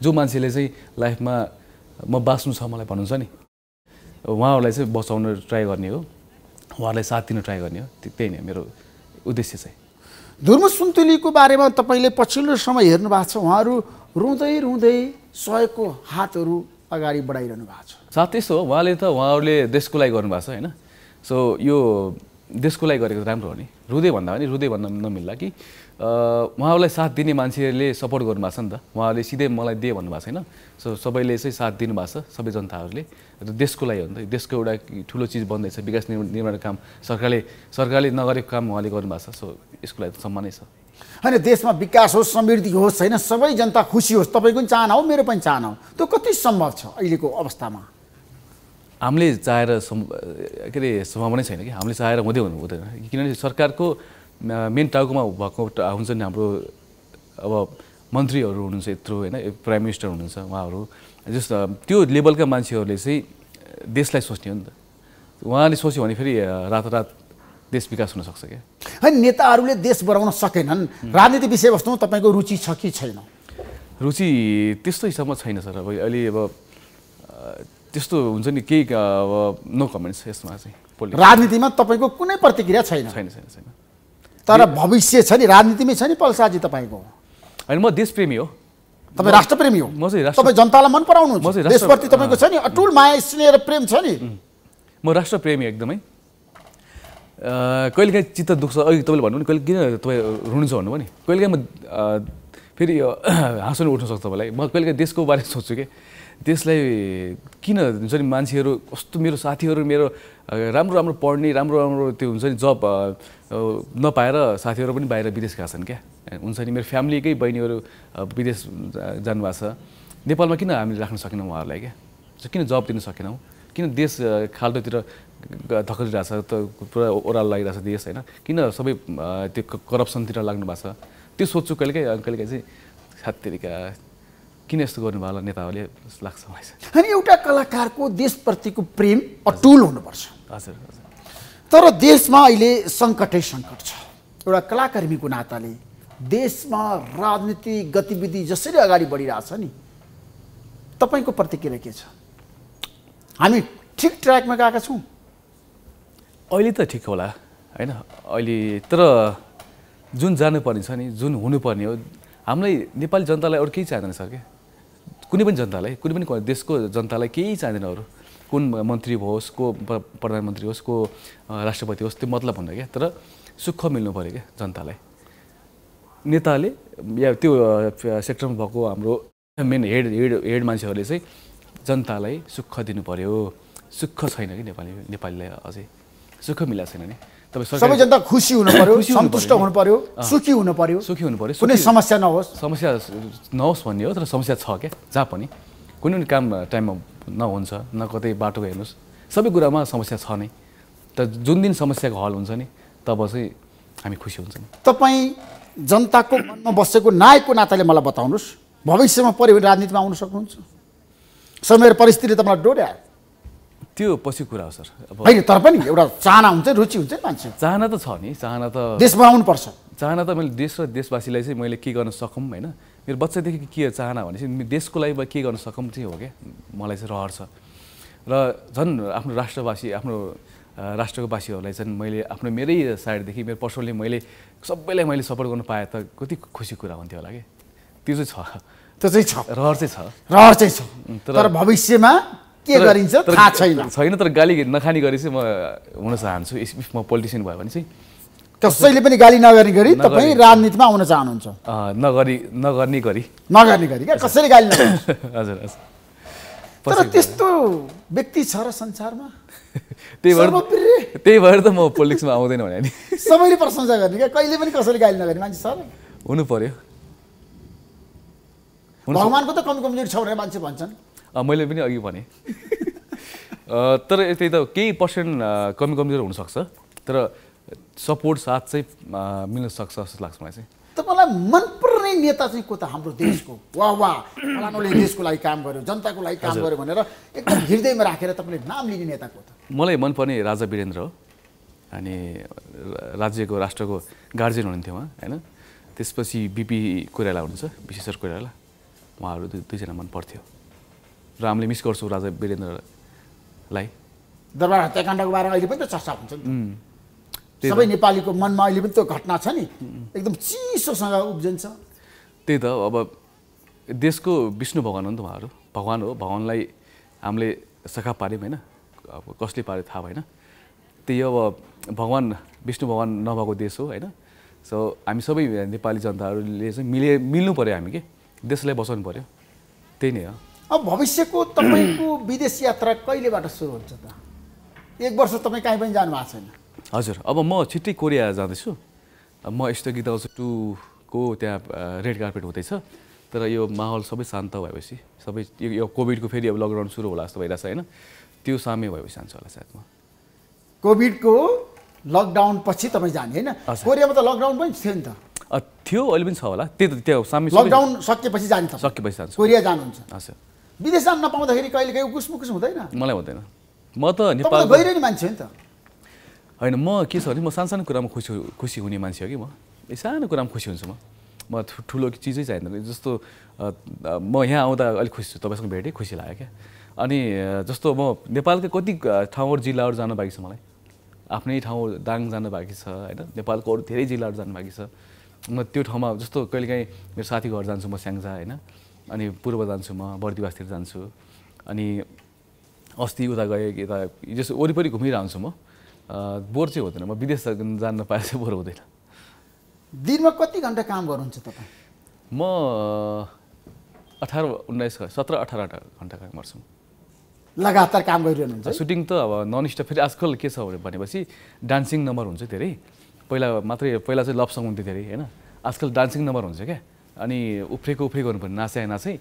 जो मान्छेले चाहिँ लाइफमा म बाँच्नु छ मलाई भन्नुहुन्छ नि उहाँहरूलाई चाहिँ बचाउन ट्राई गर्ने हो उहाँहरूलाई साथ दिन ट्राई गर्ने हो त्यही नै मेरो उद्देश्य चाहिँ धुर्म सुन्तुलीको बारेमा तपाईँले पछिल्लो समय हेर्नु भएको छ उहाँहरू रुँदै रुँदै सहयोगको हातहरू अगाडि बढाइरहनु भएको छ साथ त्यस्तो हो उहाँले त उहाँहरूले देशको लागि गर्नुभएको छ होइन सो यो देशको लागि गरेको राम्रो हो नि रुँदै भन्दा पनि रुँदै भन्न नमिल्ला कि उहाँहरूलाई साथ दिने मान्छेहरूले सपोर्ट गर्नुभएको छ नि त उहाँहरूले सिधै मलाई दिए भन्नुभएको छैन सो सबैले चाहिँ साथ दिनुभएको छ सबै जनताहरूले र देशको लागि हो नि त देशको एउटा ठुलो चिज बन्दैछ विकास निर्माण काम सरकारले सरकारले नगरेको काम उहाँले गर्नुभएको छ सो यसको लागि त सम्मानै छ होइन देशमा विकास होस् समृद्धि होस् होइन सबै जनता खुसी होस् तपाईँको पनि चाहना हो मेरो पनि चाहना हो त्यो कति सम्भव छ अहिलेको अवस्थामा हामीले चाहेर के अरे सम्भावना छैन कि हामीले चाहेर हुँदै हुनु हुँदैन किनभने सरकारको मेन टाउकोमा भएको हुन्छ नि हाम्रो अब मन्त्रीहरू हुनुहुन्छ यत्रो होइन प्राइम मिनिस्टर हुनुहुन्छ उहाँहरू जस्तो त्यो लेभलका मान्छेहरूले चाहिँ देशलाई सोच्ने हो नि त उहाँले सोच्यो भने फेरि रातारात देश विकास हुनसक्छ क्या होइन नेताहरूले देश बढाउन सकेनन् राजनीति विषयवस्तु तपाईँको रुचि छ कि छैन रुचि त्यस्तो हिसाबमा छैन सर अब अहिले अब त्यस्तो हुन्छ नि केही अब नो कमेन्ट्स यसमा चाहिँ राजनीतिमा तपाईँको कुनै प्रतिक्रिया छैन छैन छैन छैन तर भविष्य छ नि राजनीतिमै छ नि पल्साजी तपाईँको होइन म देशप्रेमी हो तपाईँ राष्ट्रप्रेमी हो म चाहिँ तपाईँ जनतालाई मन पराउनु देशप्रति तपाईँको छ नि अटुल माया स्नेह र प्रेम छ नि म राष्ट्रप्रेमी एकदमै कहिलेकाहीँ चित्त दुख्छ अघि तपाईँले भन्नु नि कहिले किन तपाईँ रुनुहुन्छ भन्नुभयो नि कहिलेकाहीँ म फेरि [CLEARS THROAT] हाँसो उठ्न सक्छु तपाईँलाई म कहिलेकाहीँ देशको बारे सोच्छु कि त्यसलाई किन हुन्छ नि मान्छेहरू कस्तो मेरो साथीहरू मेरो राम्रो राम्रो पढ्ने राम्रो राम्रो त्यो हुन्छ नि जब नपाएर साथीहरू पनि बाहिर विदेश गएको छन् क्या हुन्छ नि मेरो फ्यामिलीकै बहिनीहरू विदेश जानुभएको छ नेपालमा किन हामीले राख्न सकेनौँ उहाँहरूलाई क्या किन जब दिन सकेनौँ किन देश खाल्टोतिर धकलिरहेको छ त पुरा ओह्रालो लागिरहेछ देश होइन किन सबै त्यो करप्सनतिर लाग्नु भएको छ त्यो सोध्छु कहिलेकाहीँ कहिलेकाहीँ चाहिँ सात तरिका किन यस्तो गर्नुभयो होला नेताहरूले लाग्छ मलाई अनि एउटा कलाकारको देशप्रतिको प्रेम अटुल हुनुपर्छ हजुर तर देशमा अहिले सङ्कटै सङ्कट छ एउटा कलाकर्मीको नाताले देशमा राजनीतिक गतिविधि जसरी अगाडि छ नि तपाईँको प्रतिक्रिया के छ हामी ठिक ट्र्याकमा गएका छौँ अहिले त ठिक होला होइन अहिले तर जुन जानुपर्ने छ नि जुन हुनुपर्ने हो हामीलाई नेपाली जनतालाई अरू केही चाहिँदैन सर क्या कुनै पनि जनतालाई कुनै पनि देशको जनतालाई केही चाहिँदैन अरू कुन मन्त्री होस् को प्रधानमन्त्री होस् को राष्ट्रपति होस् त्यो मतलब हुन्न क्या तर सुख मिल्नु पऱ्यो क्या जनतालाई नेताले या त्यो सेक्टरमा भएको हाम्रो मेन हेड हेड हेड मान्छेहरूले चाहिँ जनतालाई सुख दिनु पऱ्यो सुख छैन कि नेपाली नेपालीलाई अझै सुख मिलाएको छैन नि सबै जनता खुसी हुनु पर्यो [COUGHS] सन्तुष्ट हुनु पर्यो सुखी हुनु पर्यो सुखी हुनु पर्यो कुनै समस्या नहोस् समस्या नहोस् भन्ने हो तर समस्या छ क्या जहाँ पनि कुनै पनि काम टाइममा नहुन्छ न कतै बाटो हेर्नुहोस् सबै कुरामा समस्या छ नै त जुन दिन समस्याको हल हुन्छ नि तब चाहिँ हामी खुसी हुन्छ तपाईँ जनताको मनमा बसेको नायकको नाताले मलाई बताउनुहोस् भविष्यमा पऱ्यो भने राजनीतिमा आउन सक्नुहुन्छ समय परिस्थिति तपाईँलाई डोर्यायो त्यो पछि कुरा हो सर होइन तर पनि एउटा चाहना हुन्छ रुचि हुन्छ नि मान्छे चाहना त छ नि चाहना त देश पर्छ चाहना त मैले देश र देशवासीलाई चाहिँ मैले के गर्न सकौँ होइन मेरो बच्चादेखि के चाहना भनेपछि देशको लागि म के गर्न सकौँ चाहिँ हो क्या मलाई चाहिँ रहर छ र झन् आफ्नो राष्ट्रवासी आफ्नो राष्ट्रको राष्ट्रकोवासीहरूलाई चाहिँ मैले आफ्नो मेरै साइडदेखि मेरो पर्सनली मैले सबैलाई मैले सपोर्ट गर्नु पाएँ त कति खुसी कुरा हुन्थ्यो होला कि त्यो चाहिँ छ त्यो चाहिँ छ रहर चाहिँ छ रहर चाहिँ छ तर भविष्यमा के गरिन्छ थाहा छैन छैन तर गाली नखाने गरी चाहिँ म हुन चाहन्छु इफ म पोलिटिसियन भयो भने चाहिँ कसैले पनि गाली नगर्ने गरी तपाईँ राजनीतिमा आउन चाहनुहुन्छ नगरी नगर्ने गरी नगर्ने गरी क्या कसैले गाली [LAUGHS] हजुर हजुर तर त्यस्तो व्यक्ति छ र संसारमा [LAUGHS] त्यही भएर त्यही भएर त म पोलिटिक्समा आउँदैन भने नि [LAUGHS] सबैले प्रशंसा गर्ने क्या कहिले पनि कसैले गाली नगर्ने मान्छे सर हुनु पर्यो भगवान्को त कमी कमजोरी छ भनेर मान्छे भन्छन् मैले पनि अघि भने तर त्यही त केही पर्सेन्ट कमी कमजोर हुनसक्छ तर सपोर्ट साथ चाहिँ मिल्न सक्छ जस्तो लाग्छ मलाई चाहिँ तपाईँलाई मनपर्ने नेता चाहिँ को त हाम्रो देशको वा वा फलानुले देशको लागि काम गर्यो जनताको लागि काम गर्यो भनेर एकदम हृदयमा राखेर तपाईँले नाम लिने नेता त मलाई मनपर्ने राजा वीरेन्द्र हो अनि राज्यको राष्ट्रको गार्जियन हुनुहुन्थ्यो उहाँ होइन त्यसपछि बिपी कोइराला हुनुहुन्छ विश्वेश्वर कोइराला उहाँहरू दुई दुईजना मन पर्थ्यो र हामीले मिस गर्छौँ राजा वीरेन्द्रलाई दरबार हत्याकाण्डको बारेमा अहिले पनि त चर्चा हुन्छ नि सबै नेपालीको मनमा अहिले पनि त्यो घटना छ नि एकदम चिसोसँग उब्जिन्छ त्यही त अब देशको विष्णु भगवान् हो नि त उहाँहरू भगवान् हो भगवान्लाई हामीले सखा पार्यौँ होइन अब कसले पार्यो थाहा भएन त्यही अब भगवान् विष्णु भगवान् नभएको देश हो होइन सो हामी सबै नेपाली जनताहरूले चाहिँ मिले मिल्नु पऱ्यो हामी के देशलाई बचाउनु पऱ्यो त्यही नै हो अब भविष्यको तपाईँको [CLEARS THROAT] विदेश यात्रा कहिलेबाट सुरु हुन्छ त एक वर्ष तपाईँ कहीँ पनि जानु भएको छैन हजुर अब म छिट्टै कोरिया जाँदैछु म यस्तो गीत आउँछु टूको त्यहाँ रेड कार्पेट हुँदैछ तर यो माहौल सबै शान्त भएपछि सबै यो कोभिडको फेरि अब लकडाउन सुरु होला जस्तो भइरहेछ होइन त्यो सामे भएपछि जान्छ होला सायद म कोभिडको लकडाउन पछि तपाईँ जाने होइन कोरियामा त लकडाउन पनि थियो नि त थियो अहिले पनि छ होला त्यो त त्यो सामे लकडाउन सकिएपछि जान्छ सकिएपछि जान्छ कोरिया जानुहुन्छ हजुर विदेश नपाउँदाखेरि कहिले काहीँ उकुस मुकुस हुँदैन मलाई हुँदैन म त नेपाल गइरहने मान्छे हो नि त होइन म के छ भने म सानसानो कुरामा खुसी खुसी हुने मान्छे हो कि म सानो कुरामा खुसी हुन्छु म म ठुलो चिजै चाहिँ जस्तो म यहाँ आउँदा अलिक खुसी छु तपाईँसँग भेटेँ खुसी लाग्यो क्या अनि जस्तो म नेपालकै कति ठाउँहरू जिल्लाहरू जानु बाँकी छ मलाई आफ्नै ठाउँ दाङ जानु बाँकी छ होइन नेपालको अरू धेरै जिल्लाहरू जानु बाँकी छ म त्यो ठाउँमा जस्तो कहिलेकाहीँ मेरो साथीको घर जान्छु म स्याङ्जा होइन अनि पूर्व जान्छु म बर्दिवासतिर जान्छु अनि अस्ति उता गएँ यता जस्तो वरिपरि घुमिरहन्छु म बोर चाहिँ हुँदैन म विदेश जान्न नपाए चाहिँ बोर हुँदैन दिनमा कति घन्टा काम गर्नुहुन्छ तपाईँ म अठार उन्नाइस सत्र अठार घन्टा काम गर्छु लगातार काम गरिरहनुहुन्छ सुटिङ त अब नन स्टप फेरि आजकल के छ भनेपछि डान्सिङ नम्बर हुन्छ धेरै पहिला मात्रै पहिला चाहिँ लभ सङ हुन्थ्यो धेरै होइन आजकल डान्सिङ नम्बर हुन्छ क्या अनि उफ्रेको उफ्रेको गर्नुपर्ने नाचे नाचे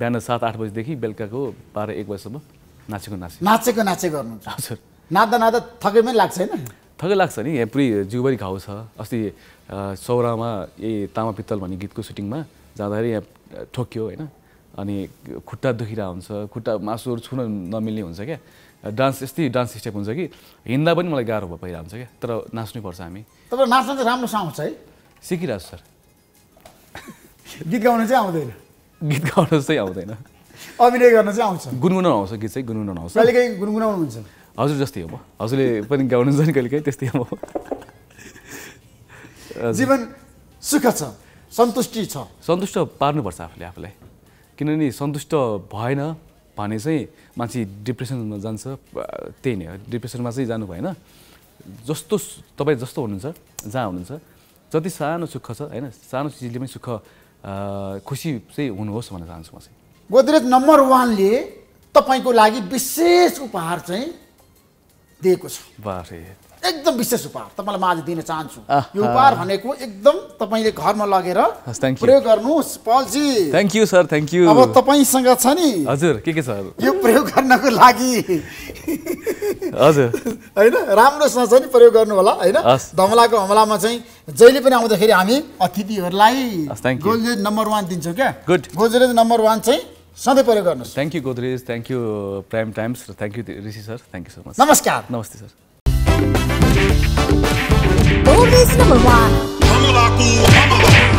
बिहान सात आठ बजीदेखि बेलुकाको बाह्र एक बजीसम्म नाचेको नाचे नाचेको नाचे गर्नु हजुर नाच्दा नाच्दा थकै पनि लाग्छ होइन थकै लाग्छ नि यहाँ पुरै जिउभरि घाउ छ अस्ति सौरामा ए तामा पित्तल भन्ने गीतको सुटिङमा जाँदाखेरि यहाँ ठोक्यो होइन अनि खुट्टा दुखिरहेको हुन्छ खुट्टा मासुहरू छुन नमिल्ने हुन्छ क्या डान्स यस्तै डान्स स्टेप हुन्छ कि हिँड्दा पनि मलाई गाह्रो भए हुन्छ क्या तर नाच्नै पर्छ हामी तर नाच्न चाहिँ राम्रोसँग आउँछ है सिकिरहेको छ सर गीत गाउन चाहिँ आउँदैन गीत गाउन चाहिँ आउँदैन अभिनय गर्न चाहिँ आउँछ गुनगुनाउनु आउँछ गीत चाहिँ गुनगुनाउनु आउँछ काहीँ गुनगुनाउनुहुन्छ हजुर जस्तै हो म हजुरले पनि गाउनुहुन्छ नि काहीँ त्यस्तै हो जीवन सुख छ सन्तुष्टि छ सन्तुष्ट पार्नुपर्छ आफूले आफूलाई किनभने सन्तुष्ट भएन भने चाहिँ मान्छे डिप्रेसनमा जान्छ त्यही नै हो डिप्रेसनमा चाहिँ जानु भएन जस्तो तपाईँ जस्तो हुनुहुन्छ जहाँ हुनुहुन्छ जति सानो सुख छ होइन सानो चिजले पनि सुख खुसी चाहिँ हुनुहोस् भन्न चाहन्छु म चाहिँ गोदरेज नम्बर वानले तपाईँको लागि विशेष उपहार चाहिँ दिएको छ एकदम विशेष उपहार तपाईँलाई म आज दिन चाहन्छु यो उपहार भनेको एकदम तपाईँले घरमा लगेर प्रयोग गर्नुहोस् पलजी thank you sir thank you अब तपाईँसँग छ नि हजुर के के छ यो प्रयोग गर्नको लागि हजुर होइन राम्रोसँग चाहिँ प्रयोग गर्नु होला होइन धमलाको हमलामा चाहिँ जहिले पनि आउँदाखेरि हामी अतिथिहरूलाई गोदरेज नम्बर वान दिन्छौँ क्या गुड गोदरेज नम्बर वान चाहिँ सधैँ प्रयोग गर्नुहोस् thank you Godrej thank you prime times र thank you Rishi sir thank you so much नमस्कार नमस्ते सर Oldest number one.